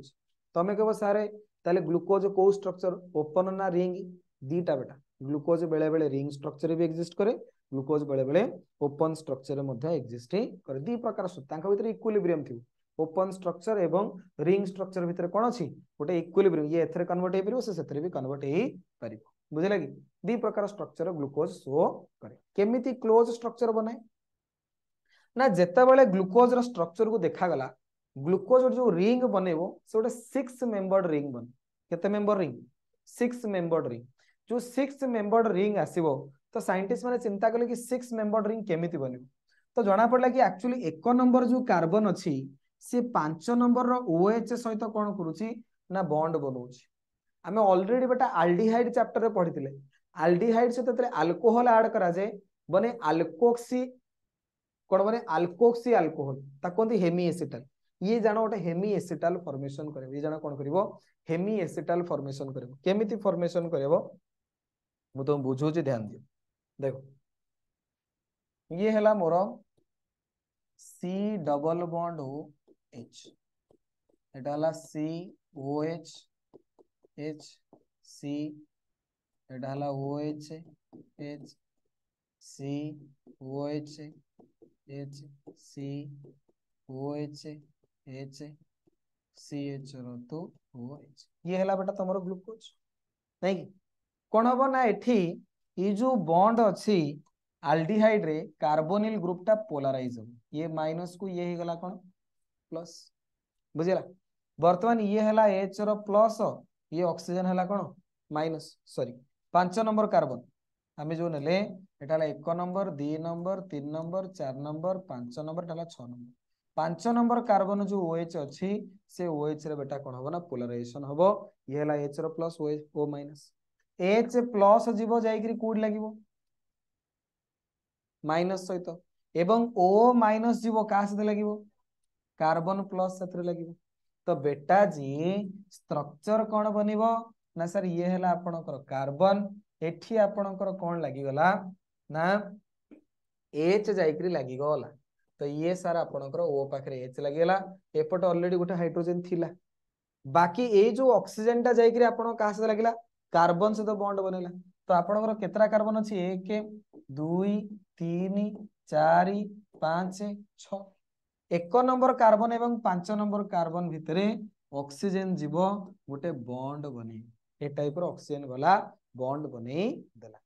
Speaker 1: तमें कह सारे ग्लुकोज कौ स्ट्रक्चर ओपन ना रिंग दिटा बेटा ग्लुकोज बेले बेले रिंग स्ट्रक्चर भी एक्जिस्ट कै ग्लुकोज बेले बेले ओपन स्ट्रक्चर एक्जिस्ट कै दि प्रकार भितर इक्वलीब्रियम थी ओपन स्ट्रक्चर एवं रिंग स्ट्रक्चर भितर कौन अच्छी गोटे इक्वलीब्रियम ये एथेर कनवर्ट हो पार से भी कनवर्ट हो पार बुझेगा कि दि प्रकार स्ट्रक्चर ग्लुकोज शो कैमि क्लोज स्ट्रक्चर बनाए ନା ଯେତେବେଳେ ଗ୍ଲୁକୋଜର ଷ୍ଟ୍ରକ୍ଚରକୁ ଦେଖାଗଲା ଗ୍ଲୁକୋଜ ଗୋଟେ ଯୋଉ ରିଙ୍ଗ ବନେଇବ ସେ ଗୋଟେ ସିକ୍ସ ମେମ୍ବର୍ଡ ରିଙ୍ଗ ବନେ କେତେ member ring six membered ring ଯୋଉ ସିକ୍ସ ମେମ୍ବର୍ଡ ରିଙ୍ଗ ଆସିବ ତ ସାଇଣ୍ଟିଷ୍ଟ ମାନେ ଚିନ୍ତା କଲେ କି ସିକ୍ସ ମେମ୍ବର୍ଡ ରିଙ୍ଗ କେମିତି ବନିବ ତ ଜଣାପଡ଼ିଲା କି ଆକ୍ଚୁଆଲି ଏକ ନମ୍ବର ଯୋଉ କାର୍ବନ ଅଛି ସିଏ ପାଞ୍ଚ ନମ୍ବରର ଓଏଚ୍ ସହିତ କ'ଣ କରୁଛି ନା ବଣ୍ଡ ବନଉଛି ଆମେ ଅଲରେଡି ବେଟା ଆଲ୍ଡିହାଇଡ୍ ଚାପ୍ଟରରେ ପଢିଥିଲେ ଆଲ୍ଡିହାଇଡ୍ ସହିତ ଯେତେବେଳେ ଆଲକୋହଲ ଆଡ୍ କରାଯାଏ ବନେ ଆଲକୋକ୍ସି कौन मैंने आल्कोक्सी आलकोहल कहते हेमी एसीटाल ये जान गोटे हेमी एसीटाल फर्मेसन कर ये जान कौन करेमी एसीटाल फर्मेसन कर फर्मेसन कर बुझे ध्यान दि देख ये है मोर सी डबल बंड ओ एच एटा सी ओ एच एच सी एटा O H H C O H H C O H H C H र तो ओ एच ये हला बेटा तुम ग्लुकोज नहीं कि कौन हम ना ये ये जो बॉन्ड अच्छी आल्डिहाइड रे कार्बोनिल ग्रुप टा पोलराइज हम ये माइनस को ये गला कौन प्लस बुझेगा बर्तमान ये है एच र प्लस ये ऑक्सीजन है कौन माइनस सॉरी पांच नंबर कार्बन आम जो ने এটা হল এক নম্বর দুই নম্বর তিন নম্বর চার নম্বর পাঁচ নম্বর এটা হল ছ নম্বর পাঁচ নম্বর কার্বন যে ওএচ অছি সে ওএচ রে বেটা কোন হবো না পোলারাইজেসন হবো ইয়ে হল এইচ র প্লস ওএচ ও মাইনাস এইচ প্লস যাব যাইকি কোড লাগিব মাইনাস সহিত এবং ও মাইনাস যাব কাহ সাথে লাগিব কার্বন প্লস সাথে লাগিব তো বেটা জি স্ট্রকচর কোন বনিব না স্যার ইয়ে হলা আপনকৰ কার্বন এঠি আপনকৰ কোন লাগিগলা ନା ଏଚ୍ ଯାଇକିରି ଲାଗିଗଲା ତ ଇଏ ସାର୍ ଆପଣଙ୍କର ଓ ପାଖରେ ଏଚ୍ ଲାଗିଗଲା ଏପଟେ ଅଲରେଡି ଗୋଟେ ହାଇଡ୍ରୋଜେନ୍ ଥିଲା ବାକି ଏଇ ଯୋଉ ଅକ୍ସିଜେନଟା ଯାଇକିରି ଆପଣଙ୍କ କାହା ସହିତ ଲାଗିଲା କାର୍ବନ ସହିତ ବଣ୍ଡ ବନେଇଲା ତ ଆପଣଙ୍କର କେତେଟା କାର୍ବନ ଅଛି ଏକ ଦୁଇ ତିନି ଚାରି ପାଞ୍ଚ ଛଅ ଏକ ନମ୍ବର କାର୍ବନ ଏବଂ ପାଞ୍ଚ ନମ୍ବର କାର୍ବନ ଭିତରେ অক্সিজেন জীব গোটে বন্ড বনে এ টাইপর অক্সিজেন গলা বন্ড বনেই দেলা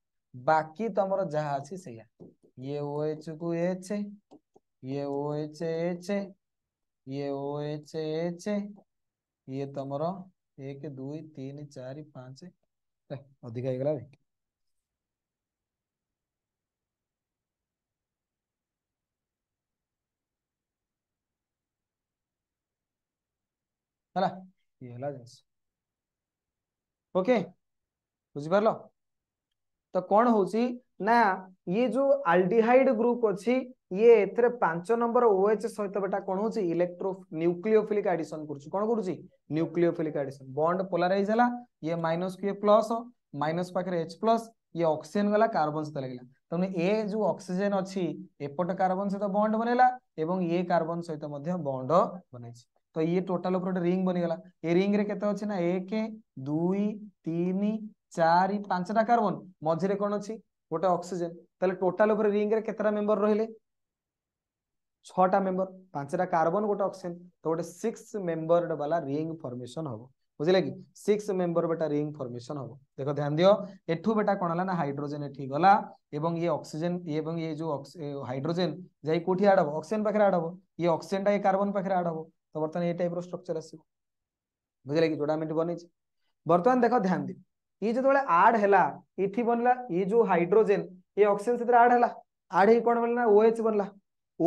Speaker 1: बाकी तुम तो जहा अच्छी से ये OH को एच ये OH एच ये OH एच ये तुम तो एक दुई तीन चार पांच अधिक हो गला ହେଲା ତ କ'ଣ ହଉଛି ନା ଇଏ ଯୋଉ ଆଲଡିହାଇଡ ଗ୍ରୁପ ଅଛି ଇଏ ଏଥିରେ ପାଞ୍ଚ ନମ୍ବର ଓଏଚ୍ ସହିତ ବେଟା କ'ଣ ହଉଛି ଇଲେକ୍ଟ୍ରୋ ନ୍ୟୁକ୍ଲିଓଫିଲିକ ଆଡିସନ କରୁଛି କ'ଣ କରୁଛି ନ୍ୟୁକ୍ଲିଓଫିଲିକ ଆଡିସନ ବଣ୍ଡ ପୋଲାରାଇଜ ହେଲା ଇଏ ମାଇନସ କୁ ଇଏ ପ୍ଲସ ମାଇନସ ପାଖରେ ଏଚ୍ ପ୍ଲସ ଇଏ ଅକ୍ସିଜେନ ଗଲା କାର୍ବନ ସହିତ ଲାଗିଲା ତେଣୁ ଏ ଯୋଉ ଅକ୍ସିଜେନ ଅଛି ଏପଟ କାର୍ବନ ସହିତ ବଣ୍ଡ ବନେଇଲା ଏବଂ ଏ କାର୍ବନ ସହିତ ମଧ୍ୟ ବଣ୍ଡ ବନେଇଛି ତ ଇଏ ଟୋଟାଲ ଉପରେ ଗୋଟେ ରିଙ୍ଗ ବନିଗଲା ଏ ରିଙ୍ଗରେ କେତେ ଅଛି ନା ଏକ ଦୁଇ ତିନି চারি ପାଞ୍ଚଟା କାର୍ବନ ମଝିରେ କ'ଣ ଅଛି ଗୋଟେ ଅକ୍ସିଜେନ ତାହେଲେ ଟୋଟାଲ ଉପରେ ରିଙ୍ଗରେ କେତେଟା ମେମ୍ବର ରହିଲେ ଛଅଟା ମେମ୍ବର ପାଞ୍ଚଟା କାର୍ବନ ଗୋଟେ ଅକ୍ସିଜେନ ତ ଗୋଟେ ସିକ୍ସ ମେମ୍ବର ବାଲା ରିଙ୍ଗ ଫର୍ମେସନ ହବ ବୁଝିଲେ କି ସିକ୍ସ ମେମ୍ବର ବେଟା ରିଙ୍ଗ ଫର୍ମେସନ ହବ ଦେଖ ଧ୍ୟାନ ଦିଅ ଏଠୁ ବେଟା କ'ଣ ହେଲା ନା ହାଇଡ୍ରୋଜେନ ଏଠି ଗଲା ଏବଂ ଇଏ ଅକ୍ସିଜେନ ଏବଂ ଇଏ ଯୋଉ ହାଇଡ୍ରୋଜେନ ଯାଇ କୋଉଠି ଆଡ୍ ହବ ଅକ୍ସିଜେନ ପାଖରେ ଆଡ୍ ହବ ଇଏ ଅକ୍ସିଜେନଟା ଏ କାର୍ବନ ପାଖରେ ଆଡ୍ ହବ ତ ବର୍ତ୍ତମାନ ଏ ଟାଇପ୍ର ଷ୍ଟ୍ରକ୍ଚର ଆସିବ ବୁଝିଲେ କି ଯୋଉଟା ଆମେ ଏଠି ବନେଇଛେ ବର୍ତ୍ତମାନ ଦେଖ ଧ୍ୟାନ ଦିଅ ये जो आड है ये बनला ये जो हाइड्रोजेन ये ऑक्सीजन से आड है आड ही कौन बनला ओएच बनला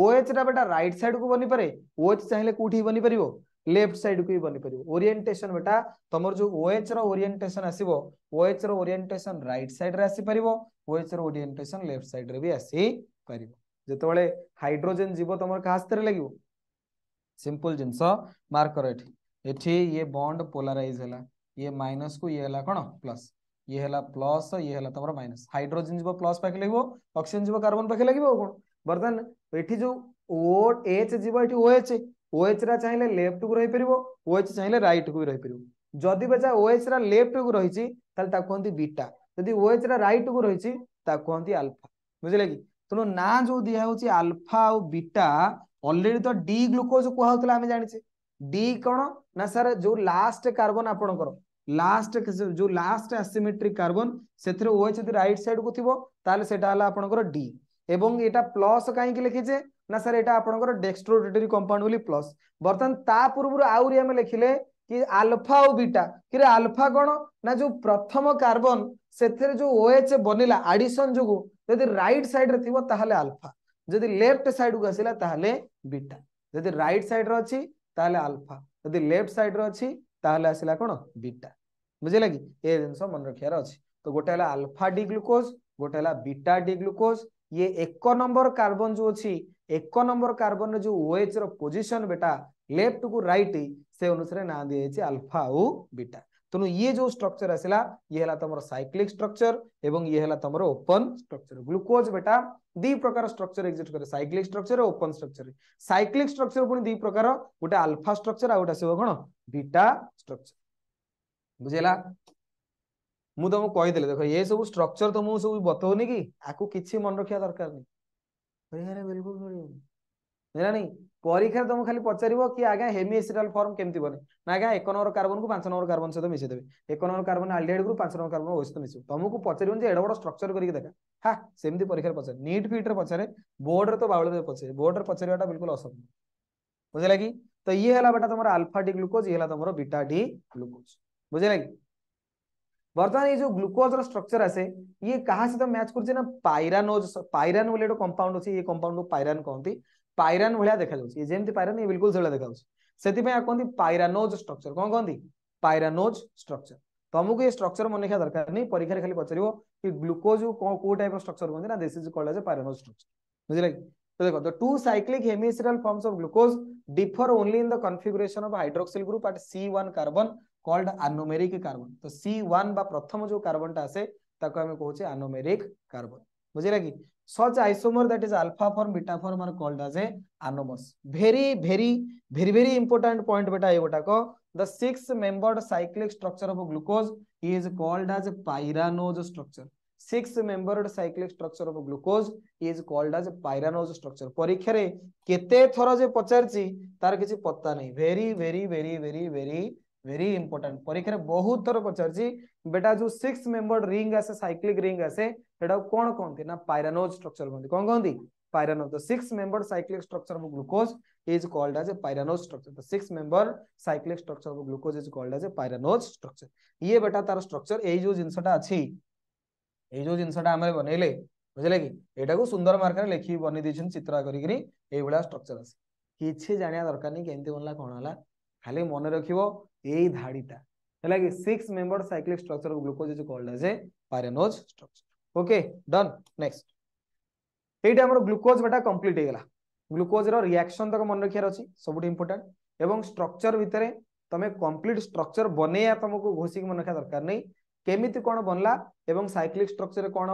Speaker 1: ओएच टा बेटा राइट साइड को बनी पारे ओएच चाहे कौटी बनी पार लेफ्ट साइड को ही बनी पार ओरिएंटेशन बेटा तुम जो ओएच रोरिएंटेशन आसो ओएच रोरिएंटेशन राइट साइड रे ओएच रोरिएंटेशन लेफ्ट साइड रे भी आसी पार যেতবে হাইড্রোজেন যাব তোমার কাহা হাতের লাগবে সিম্পল জিনিস মার্ক কর ये माइनस को ये है कौन प्लस ये है प्लस ये है तुम माइनस हाइड्रोजेन जी प्लस पाखे लगे अक्सीजेन जी कार्बन पाखे लगे कौन बर्तमान ये तो जो ओ एच जी ये ओएच ओएच रा चाहिए लेफ्ट को रहीपर ओएच चाहिए रईट को भी रहीपर जदि बचा ओएच OH रा लेफ्ट को रही कहते बीटा जदि ओएच रा रईट को रही कहते आलफा बुझे कि तेणु ना जो दिहे आलफा आ अलरेडी तो डी ग्लुकोज कहला जाने डी कौन ना सर जो लास्ट कार्बन आपणकर লাস্ট যে লাস্ট ଆସିমেଟ୍ରିକ কার্বন ସେଥିରେ OH যদি রাইট সাইড কু থিবো তাহলে সেটা হলো আপনার ডি এবং এটা প্লস কাইকি লিখিছে না স্যার এটা আপনার ডেক্সট্রোটেটরি কম্পাউন্ড বলি প্লস বর্তমান তা পূর্বর আহরি আমি লিখিলে কি আলফা ও বিটা কি আলফা কোণ না যে প্রথম কার্বন ସେଥିରେ যে OH বনিলা আডিশন যোগু যদি রাইট সাইড রে থিবো তাহলে আলফা যদি লেফট সাইড কু আসিলা তাহলে বিটা যদি রাইট সাইড রে অছি তাহলে আলফা যদি লেফট সাইড রে অছি তাহলে আসিলা কোণ বিটা बुझे कि ये जिन मन रखार अच्छे तो गोटे आलफा डी ग्लुकोज गोटे बीटा डी ग्लुकोज ये एक नंबर कार्बन जो अच्छी एक नंबर कार्बन जो ओएच रोजिशन बेटा लेफ्ट को रईट से अनुसार ना दी आलफा आ बीटा तेणु ये जो स्ट्रक्चर आसला ये तुम सैक्लिक स्ट्रक्चर एवं ये तुम ओपन स्ट्रक्चर ग्लुकोज बेटा दि प्रकार स्ट्रक्चर एक्जिस्ट करे cyclic structure open structure cyclic structure पुणी दी प्रकार गोटे आलफा स्ट्रक्चर आ गए कौन बीटा स्ट्रक्चर ବୁଝିଲା ମୁଁ ତମକୁ କହିଦେଲି ଦେଖ ଏ ସବୁ ଷ୍ଟ୍ରକ୍ଚର ତମକୁ ସବୁ ବତଉନି କି ଆକୁ କିଛି ମନେ ରଖିବା ଦରକାର ନାହିଁ ପରୀକ୍ଷାରେ ବିଲକୁଲ ମିଳିବନି ହେଲାଣି ପରୀକ୍ଷାରେ ତମକୁ ଖାଲି ପଚାରିବ କି ଆଜ୍ଞା ହେମି ଏସିଡାଲ ଫର୍ମ କେମିତି ବନେ ନା ଆଜ୍ଞା ଏକ ନମ୍ବର କାର୍ବନକୁ ପାଞ୍ଚ ନମ୍ବର କାର୍ବନ ସହିତ ମିଶେଇଦେବେ ଏକ ନମ୍ବର କାର୍ବନ ଆଲଡିହାଇଡ ଗ୍ରୁପ ପାଞ୍ଚ ନମ୍ବର କାର୍ବନ ଓ ସହିତ ମିଶିବ ତମକୁ ପଚାରିବନି ଯେ ଏଡ ବଡ ଷ୍ଟ୍ରକ୍ଚର କରିକି ଦେଖା ହା ସେମିତି ପରୀକ୍ଷାରେ ପଚାରେ ନିଟ୍ ଫିଟ୍ରେ ପଚାରେ ବୋର୍ଡରେ ତ ବାଉଳରେ ପଚାରେ ବୋର୍ଡରେ ପଚାରିବାଟା ବିଲକୁଲ ଅସମ୍ଭବ ବୁଝିଲା କି ତ ଇଏ ହେଲା ବେଟା ତମର ଆଲଫା ଡି ଗ୍ଲୁକୋଜ ଇଏ ହେଲା ତମର ବିଟା ଡି ଗ୍ଲୁକୋଜ बुझे बर्तमान ये जो ग्लुकोज रक्चर आसे ये क्या सहित मैच कर पैरानोज पैरान बोले गोटे कंपाउंड अच्छे कंपाउंड को कहते पैरान भाया देखा ये जमी पैरान ये बिल्कुल से देखा से कहते पैरानोज स्ट्रक्चर कौन कहते पैरानोज स्ट्रक्चर तुमको ये स्ट्रक्चर मन रखा दरकार नहीं परीक्षा खाली पचार कि ग्लुकोज को टाइप स्ट्रक्चर कहते ना this is called as pyranose structure बुझे कि तो देखो the two cyclic hemiacetal forms of glucose differ only in the configuration of hydroxyl group at C one carbon called anomeric carbon তো সি ওয়ান বা প্রথম যে কার্বনটা আসে তাকে আমি কৌছে আনোমেরিক কার্বন বুঝলে কি such isomer that is alpha form beta form are called as a anomers very very very very important point beta ye gota ko the six membered cyclic structure of glucose is called as pyranose structure six membered cyclic structure of glucose is called as pyranose structure परीक्षा रे केते थर जे पचारची तार किछि पत्ता नै very very very very very very important परीक्षा बहुत थर पचार बेटा जो सिक्स मेम्बर रिंग आसे सैक्लिक रिंग आसे कौन कहते ना पैरानोज स्ट्रक्चर कहते कौन कहते pyranose six member cyclic structure of glucose is called as a pyranose structure तो six member cyclic structure of glucose is called as a pyranose structure ये बेटा तार स्ट्रक्चर ये जो जिनसा अच्छी ये जिनसा बनैले बुझे कि यहाँ सुंदर मार्क लिखी बनई दे चित्र करी ये स्ट्रक्चर अच्छे किसी जाना दरकार नहीं कमी बनला कौन है খালি মনে রাখব এই ধাড়িটা ହେଲା କି six member cyclic structure glucose is called as a pyranose structure okay done next ଏଇଟା ଆମର ଗ୍ଲୁକୋଜ୍ ବେଟା କମ୍ପ୍ଲିଟ୍ ହେଇଗଲା ଗ୍ଲୁକୋଜ୍ର ରିଆକ୍ସନ୍ ତକ ମନେ ରଖିବାର ଅଛି ସବୁଠୁ ଇମ୍ପୋର୍ଟାଣ୍ଟ ଏବଂ ଷ୍ଟ୍ରକ୍ଚର ଭିତରେ ତମେ କମ୍ପ୍ଲିଟ୍ ଷ୍ଟ୍ରକ୍ଚର ବନେଇବା ତମକୁ ଘୋଷିକି ମନେ ରଖିବା ଦରକାର ନାହିଁ କେମିତି କ'ଣ ବନିଲା ଏବଂ ସାଇକ୍ଲିକ୍ ଷ୍ଟ୍ରକ୍ଚରରେ କ'ଣ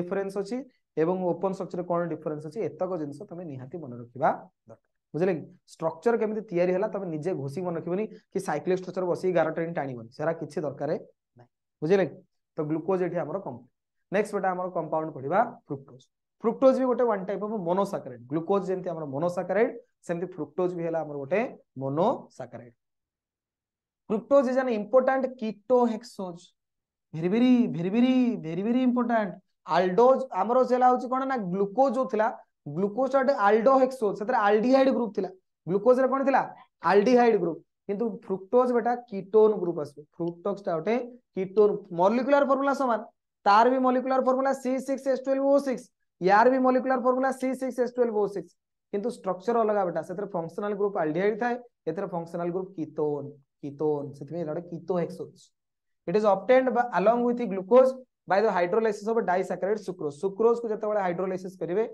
Speaker 1: ଡିଫରେନ୍ସ ଅଛି ଏବଂ ଓପନ୍ ଷ୍ଟ୍ରକ୍ଚରରେ କ'ଣ ଡିଫରେନ୍ସ ଅଛି ଏତକ ଜିନିଷ ତମେ ନିହାତି ମନେ ରଖିବା ଦରକାର বুঝলে କି ଷ୍ଟ୍ରକ୍ଚର କେମିତି ତିଆରି ହେଲା ତମେ ନିଜେ ଘୋଷିକି ମନେ ରଖିବନି କି ସାଇକ୍ଲିକ ଷ୍ଟ୍ରକ୍ଚର ବସିକି ଗାର ଟ୍ରେନ୍ ଟାଣିବନି ସେରା କିଛି ଦରକାର ନାହିଁ ବୁଝିଲେ କି ତ ଗ୍ଲୁକୋଜ ଏଠି ଆମର କମ୍ପ୍ଲିଟ୍ ନେକ୍ସଟ ଗୋଟେ ଆମର କମ୍ପାଉଣ୍ଡ ପଢିବା ଫ୍ରୁକ୍ଟୋଜ ଫ୍ରୁକ୍ଟୋଜ ବି ଗୋଟେ one type of monosaccharide glucose ଯେମିତି ଆମର ମୋନୋସାକାରାଇଡ୍ ସେମିତି ଫ୍ରୁକ୍ଟୋଜ ବି ହେଲା ଆମର ଗୋଟେ monosaccharide fructose is an important ketohexose very very very very very very important aldose ଆମର ସେଲା ହଉଛି କ'ଣ ନା ଗ୍ଲୁକୋଜ ଯୋଉ ଥିଲା ग्लुकोज आल्डोहेक्सोज से आल्डिहड ग्रुप थी ग्लुकोज कौन थी आल्डिहड ग्रुप कि फ्रुक्टोज बेटा कीटोन ग्रुप आस फ्रुक्टोजा गोटे कीटोन मलिकुलार फर्मुला सामान तार भी मलिकुलार फर्मुला सी यार भी molecular formula C six structure अलग बेटा से फंक्सनाल ग्रुप आल्डिहड था एथर फंक्सनाल ग्रुप कीटोन कीटोन से गोटे ketohexose it is obtained along glucose by the hydrolysis of disaccharide sucrose sucrose को जो हाइड्रोलाइसिस करेंगे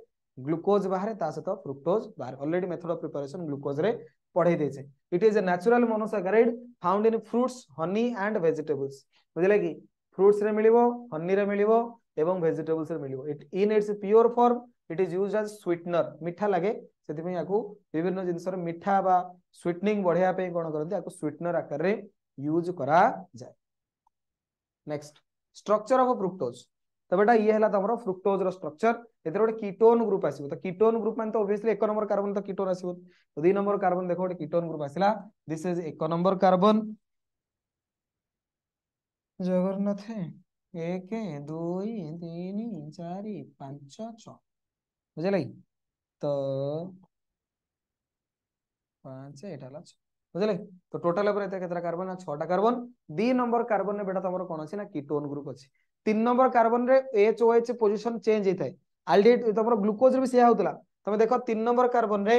Speaker 1: ગ્લુકોઝ બહારે તા સହିତ ફ્રુક્ટોઝ બહાર already method of preparation glucose રે પઢાઈ દે છે it is a natural monosaccharide found in fruits honey and vegetables બુઝલે કે ફ્રુટ્સ રે મિલિબો હની રે મિલિબો ଏବଂ ଭେଜିଟେବଲ୍ସ ରେ ମିଳିବ it in its pure form it is used as sweetener ମିଠା ଲାଗେ ସେଥିପାଇଁ ୟାକୁ ବିଭିନ୍ନ ଜିନିଷର ମିଠା ବା ସ୍ୱିଟନିଂ ବଢେଇବା ପାଇଁ କ'ଣ କରନ୍ତି ୟାକୁ ସ୍ୱିଟନର ଆକାରରେ ୟୁଜ୍ କରାଯାଏ ନେକ୍ସଟ ଷ୍ଟ୍ରକ୍ଚର ଅଫ୍ ଫ୍ରୁକ୍ଟୋଜ ତ ବେଟା ଇଏ ହେଲା ତମର ଫ୍ରୁକ୍ଟୋଜର ଷ୍ଟ୍ରକ୍ଚର ଏଥିରେ ଗୋଟେ କିଟୋନ ଗ୍ରୁପ ଆସିବ ତ କିଟୋନ ଗ୍ରୁପ ମାନେ ତ ଓଭିୟସଲି ଏକ ନମ୍ବର କାର୍ବନ ତ କିଟୋନ ଆସିବ ତ ଦୁଇ ନମ୍ବର କାର୍ବନ ଦେଖ ଗୋଟେ କିଟୋନ ଗ୍ରୁପ ଆସିଲା ଦିସ୍ ଇଜ ଏକ ନମ୍ବର କାର୍ବନ ଜଗନ୍ନାଥ ଏକ ଦୁଇ ତିନି ଚାରି ପାଞ୍ଚ ଛଅ ବୁଝିଲା କି ତ ପାଞ୍ଚ ଏଇଟା ହେଲା ଛଅ বুঝলে তো টোটাল উপরে কেতটা কার্বন আর ছটা কার্বন দুই নম্বর কার্বন বেটা তোমার কোণ আছে না কিটোন গ্রুপ আছে তিন ନମ୍ବର କାର୍ବନରେ H O H position change ହେଇଥାଏ ଆଲଡିହାଇଡ୍ ତମର ଗ୍ଲୁକୋଜରେ ବି ସେଇଆ ହଉଥିଲା ତମେ ଦେଖ ତିନି ନମ୍ବର କାର୍ବନରେ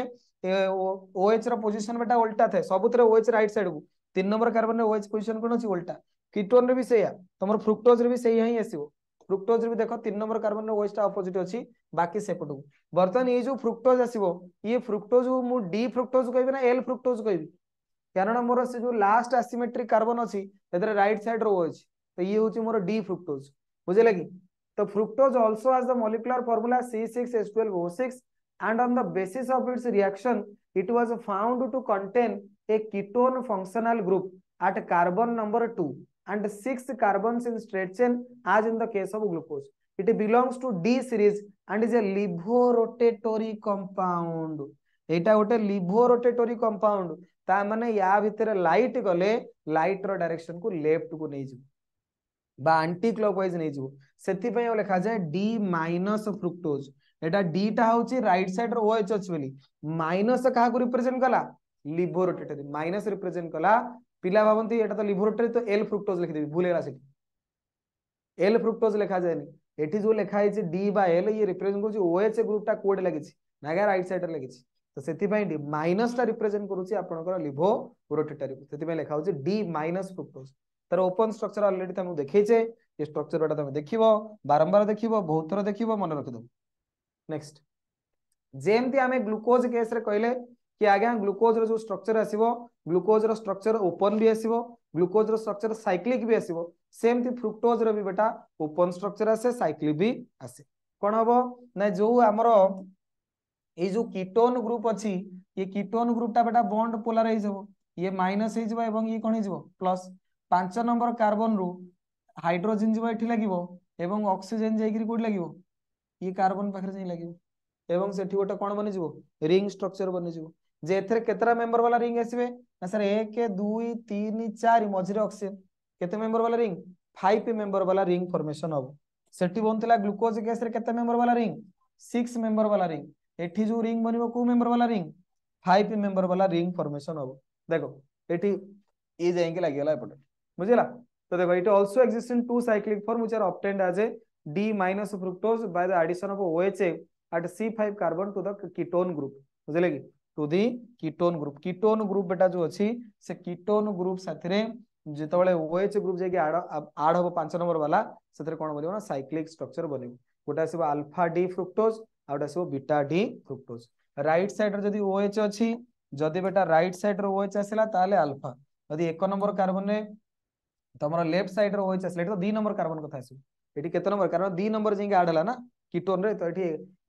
Speaker 1: ଓ ଏଚ୍ ର ପୋଜିସନ ବେଟା ଓଲଟା ଥାଏ ସବୁଥିରେ ଓ ଏଚ୍ ରାଇଟ୍ ସାଇଡ୍କୁ ତିନି ନମ୍ବର କାର୍ବନରେ ଓ ଏଚ୍ ପୋଜିସନ କ'ଣ ଅଛି ଓଲଟା କିଟୋନରେ ବି ସେଇଆ ତମର ଫ୍ରୁକ୍ଟୋଜରେ ବି ସେଇଆ ହିଁ ଆସିବ ଫ୍ରୁକ୍ଟୋଜରେ ବି ଦେଖ ତିନି ନମ୍ବର କାର୍ବନରେ ଓ ଏଚ୍ଟା ଅପୋଜିଟ୍ ଅଛି ବାକି ସେପଟକୁ ବର୍ତ୍ତମାନ ଏଇ ଯୋଉ ଫ୍ରୁକ୍ଟୋଜ ଆସିବ ଇଏ ଫ୍ରୁକ୍ଟୋଜକୁ ମୁଁ ଡି ଫ୍ରୁକ୍ଟୋଜ କହିବି ନା ଏଲ୍ ଫ୍ରୁକ୍ଟୋଜ କହିବି କାରଣ ମୋର ସେ ଯୋଉ ଲାଷ୍ଟ ଆସିମେଟ୍ରିକ କାର୍ବନ ଅଛି ସେଥିରେ ରାଇଟ୍ ସାଇଡ୍ର ଓ ଅଛି तो ये हूँ मोर डी फ्रुक्टोज बुझे कि तो fructose also has the molecular formula C6H12O6 and on the basis of its reaction it was found to contain a ketone functional group at carbon number 2 and 6 carbons in straight chain as in the case of glucose it belongs to D series and is a livorotatory compound ଏଇଟା ଗୋଟେ ଲିଭୋରୋଟେଟୋରୀ କମ୍ପାଉଣ୍ଡ ତା ମାନେ ୟା ଭିତରେ ଲାଇଟ୍ ଗଲେ ଲାଇଟ୍ ର ଡାଇରେକ୍ସନ କୁ ଲେଫ୍ଟ କୁ ନେଇଯିବ বা আন্টি ক্লকওয়াইজ নেইଯିବ ସେଥିପାଇଁ ଲେଖାଯାଏ ଡି ମାଇନସ୍ ଫ୍ରୁକ୍ଟୋଜ ଏଟା ଡିଟା ହଉଛି ରାଇଟ୍ ସାଇଡ୍ର ଓ ଏଚ୍ ଅଛି ବୋଲି ମାଇନସ୍ କାହାକୁ ରିପ୍ରେଜେଣ୍ଟ କଲା লিভোরোটেটারি মাইনাস রিপ্রেজেন্ট কলা পিলা ভাবন্তি এটা তো লিভোরোটেটারি তো এল ফ্রুক্টোজ লিখে দেবি ভুল হয়ে সেটি এল ফ্রুক্টোজ লেখা যায়নি এটি যে লেখা হয়েছে ডি বা এল ইয়ে রিপ্রেজেন্ট করছে ওএচ গ্রুপটা কোড লাগিছে নাগা রাইট সাইডে লাগিছে তো সেপাই মাইনসটা রিপ্রেজেন্ট করুছি আপনার লিভোরোটেটারি সেপাই লেখা হচ্ছে ডি মাইনস ফ্রুক্টোজ ତାର ଓପନ ଷ୍ଟ୍ରକ୍ଚର ଅଲରେଡି ତମକୁ ଦେଖେଇଛେ ଏ ଷ୍ଟ୍ରକ୍ଚର ଗୁଡା ତମେ ଦେଖିବ ବାରମ୍ବାର ଦେଖିବ ବହୁତ ଥର ଦେଖିବ ମନେ ରଖିଦେବ ନେକ୍ସଟ ଯେମିତି ଆମେ ଗ୍ଲୁକୋଜ କେସ୍ରେ କହିଲେ କି ଆଜ୍ଞା ଗ୍ଲୁକୋଜର ଯୋଉ ଷ୍ଟ୍ରକ୍ଚର ଆସିବ ଗ୍ଲୁକୋଜର ଷ୍ଟ୍ରକ୍ଚର ଓପନ ବି ଆସିବ ଗ୍ଲୁକୋଜର ଷ୍ଟ୍ରକ୍ଚର ସାଇକ୍ଲିକ ବି ଆସିବ ସେମିତି ଫ୍ରୁକ୍ଟୋଜର ବି ବେଟା ଓପନ ଷ୍ଟ୍ରକ୍ଚର ଆସେ ସାଇକ୍ଲିକ ବି ଆସେ କ'ଣ ହବ ନା ଯୋଉ ଆମର ଏଇ ଯୋଉ କିଟୋନ ଗ୍ରୁପ ଅଛି ଇଏ କିଟୋନ ଗ୍ରୁପଟା ବେଟା ବଣ୍ଡ ପୋଲାରାଇଜ ହବ ଇଏ ମାଇନସ ହେଇଯିବ ଏବଂ ଇଏ କ'ଣ ହେଇଯିବ ପ୍ଲସ ପାଞ୍ଚ ନମ୍ବର କାର୍ବନରୁ ହାଇଡ୍ରୋଜେନ୍ ଯିବ ଏଠି ଲାଗିବ ଏବଂ ଅକ୍ସିଜେନ୍ ଯାଇକିରି କୋଉଠି ଲାଗିବ ଇଏ କାର୍ବନ ପାଖରେ ଯାଇ ଲାଗିବ ଏବଂ ସେଠି ଗୋଟେ କ'ଣ ବନିଯିବ ରିଙ୍ଗ ଷ୍ଟ୍ରକ୍ଚର ବନିଯିବ ଯେ ଏଥିରେ କେତେଟା ମେମ୍ବର ବାଲା ରିଙ୍ଗ ଆସିବେ ନା ସାର୍ ଏକ ଦୁଇ ତିନି ଚାରି ମଝିରେ ଅକ୍ସିଜେନ୍ କେତେ ମେମ୍ବର ବାଲା ରିଙ୍ଗ ଫାଇଭ ମେମ୍ବର ବାଲା ରିଙ୍ଗ ଫର୍ମେସନ ହବ ସେଠି ବନୁଥିଲା ଗ୍ଲୁକୋଜ ଗ୍ୟାସରେ କେତେ ମେମ୍ବର ବାଲା ରିଙ୍ଗ ସିକ୍ସ ମେମ୍ବର ବାଲା ରିଙ୍ଗ ଏଠି ଯୋଉ ରିଙ୍ଗ ବନିବ କୋଉ ମେମ୍ବର ବାଲା ରିଙ୍ଗ ଫାଇଭ ମେମ୍ବର ବାଲା ରିଙ୍ଗ ଫର୍ମେସନ ହବ ଦେଖ ଏଠି ଇଏ ଯାଇକି ଲାଗିଗଲା ଏପଟେ बुझेला तो देखो it also exist in two cyclic form which are obtained as a D minus fructose by the addition of OHA at C5 carbon to the ketone group. बुझले कि to the ketone group. Ketone group बेटा जो अच्छी से ketone group साथरे जितबले OH group जाके add add हो पांच नंबर वाला साथरे कौन बनियो ना cyclic structure बनियो. गोटा सिबो alpha D fructose आउटा सिबो beta D fructose. Right side रो जदि OH अच्छी जदि बेटा right side रो OH आसिला ताले alpha. जदि एक नंबर कार्बन रे तुम लेफ्ट सैड रोच रही दी नंबर कार्बन कथ आस नंबर कार्बन दी नंबर जी आड है ना किटोन रे तो ये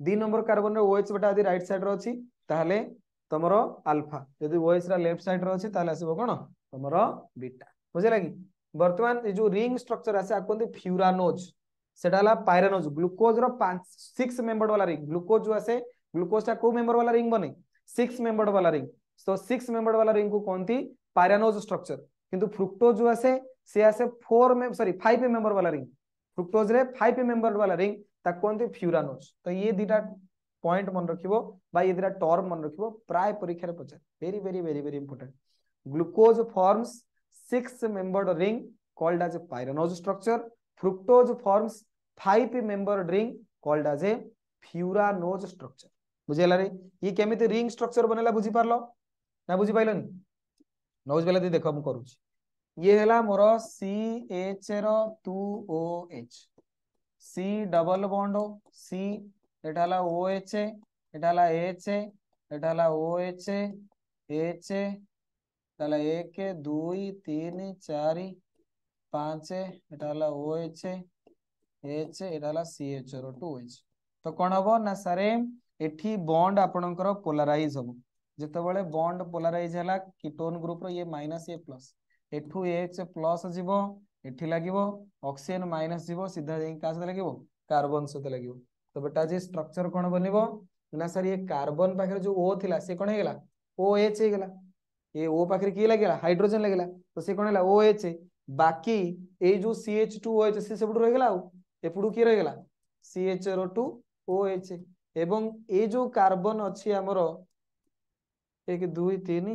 Speaker 1: दी नंबर कार्बन रोच बेटा यदि रईट सैड रही तुम आलफा जदि ओएच लेफ्ट सैड रही आसो कौन तुम बीटा बुझे कि बर्तमान ये जो रिंग स्ट्रक्चर आसे फ्यूरानोज से पाइरानोज ग्लुकोज रिक्स मेम्बर्ड वाला रिंग ग्लुकोज जो आसे ग्लुकोज टा कौ मेम्बर वाला रिंग बने सिक्स मेम्बर्ड वाला रिंग तो सिक्स मेम्बर्ड वाला रिंग को कहती पाइरानोज स्ट्रक्चर किंतु फ्रुक्टोज जो आसे से आसे फोर में सॉरी फाइव मेंबर वाला रिंग फ्रुक्टोज रे फाइव मेंबर वाला रिंग ताकू कहते फ्यूरानोज तो ये दिटा पॉइंट मन रखिबो बा ये दिटा टर्म मन रखिबो प्राय परीक्षा रे पचार very very very very important glucose forms six membered ring called as a pyranose structure fructose forms five membered ring called as a furanose structure बुझेला रे ये केमिति रिंग स्ट्रक्चर बनेला बुझी पारलो ना बुझी पाइलनी न बुझी पाइला देखो मु करूची ଇଏ ହେଲା ମୋର ସି ଏଚ୍ ର two O H C double bond C ଏଟା ହେଲା ଓ ଏଚ୍ ଏଟା ହେଲା ଏଚ୍ ଏଟା ହେଲା ଓ ଏଚ୍ ଏଚ୍ ତାହେଲେ ଏକ ଦୁଇ ତିନି ଚାରି ପାଞ୍ଚ ଏଟା ହେଲା ଓ ଏଚ୍ ଏଚ୍ ଏଟା ହେଲା ସି ଏଚ୍ ର ଟୁ ଏଚ୍ ତ କ'ଣ ହବ ନା ସାରେ ଏଠି ବଣ୍ଡ ଆପଣଙ୍କର ପୋଲାରାଇଜ ହବ ଯେତେବେଳେ ବଣ୍ଡ ପୋଲାରାଇଜ ହେଲା କିଟୋନ ଗ୍ରୁପର ଇଏ ମାଇନସ୍ ଇଏ ପ୍ଲସ୍ ଏଠୁ ଏକ୍ସ ପ୍ଲସ୍ ଯିବ ଏଠି ଲାଗିବ ଅକ୍ସିଜେନ୍ ମାଇନସ୍ ଯିବ ସିଧା ଯାଇକି କାହା ସହିତ ଲାଗିବ କାର୍ବନ ସହିତ ଲାଗିବ ତ ବେଟା ଯେ ଷ୍ଟ୍ରକ୍ଚର କ'ଣ ବନିବ ନା ସାର୍ ଇଏ କାର୍ବନ ପାଖରେ ଯୋଉ ଓ ଥିଲା ସେ କ'ଣ ହେଇଗଲା ଓ ଏଚ୍ ହେଇଗଲା ଏ ଓ ପାଖରେ କିଏ ଲାଗିଲା ହାଇଡ୍ରୋଜେନ୍ ଲାଗିଲା ତ ସେ କ'ଣ ହେଲା ଓ ଏଚ୍ ବାକି ଏଇ ଯୋଉ C H two O H ସେ ସେପଟୁ ରହିଗଲା ଆଉ ଏପଟୁ କିଏ ରହିଗଲା ସି ଏଚ୍ ର ଟୁ ଓ ଏଚ୍ ଏବଂ ଏଇ ଯୋଉ କାର୍ବନ ଅଛି ଆମର ଏକ ଦୁଇ ତିନି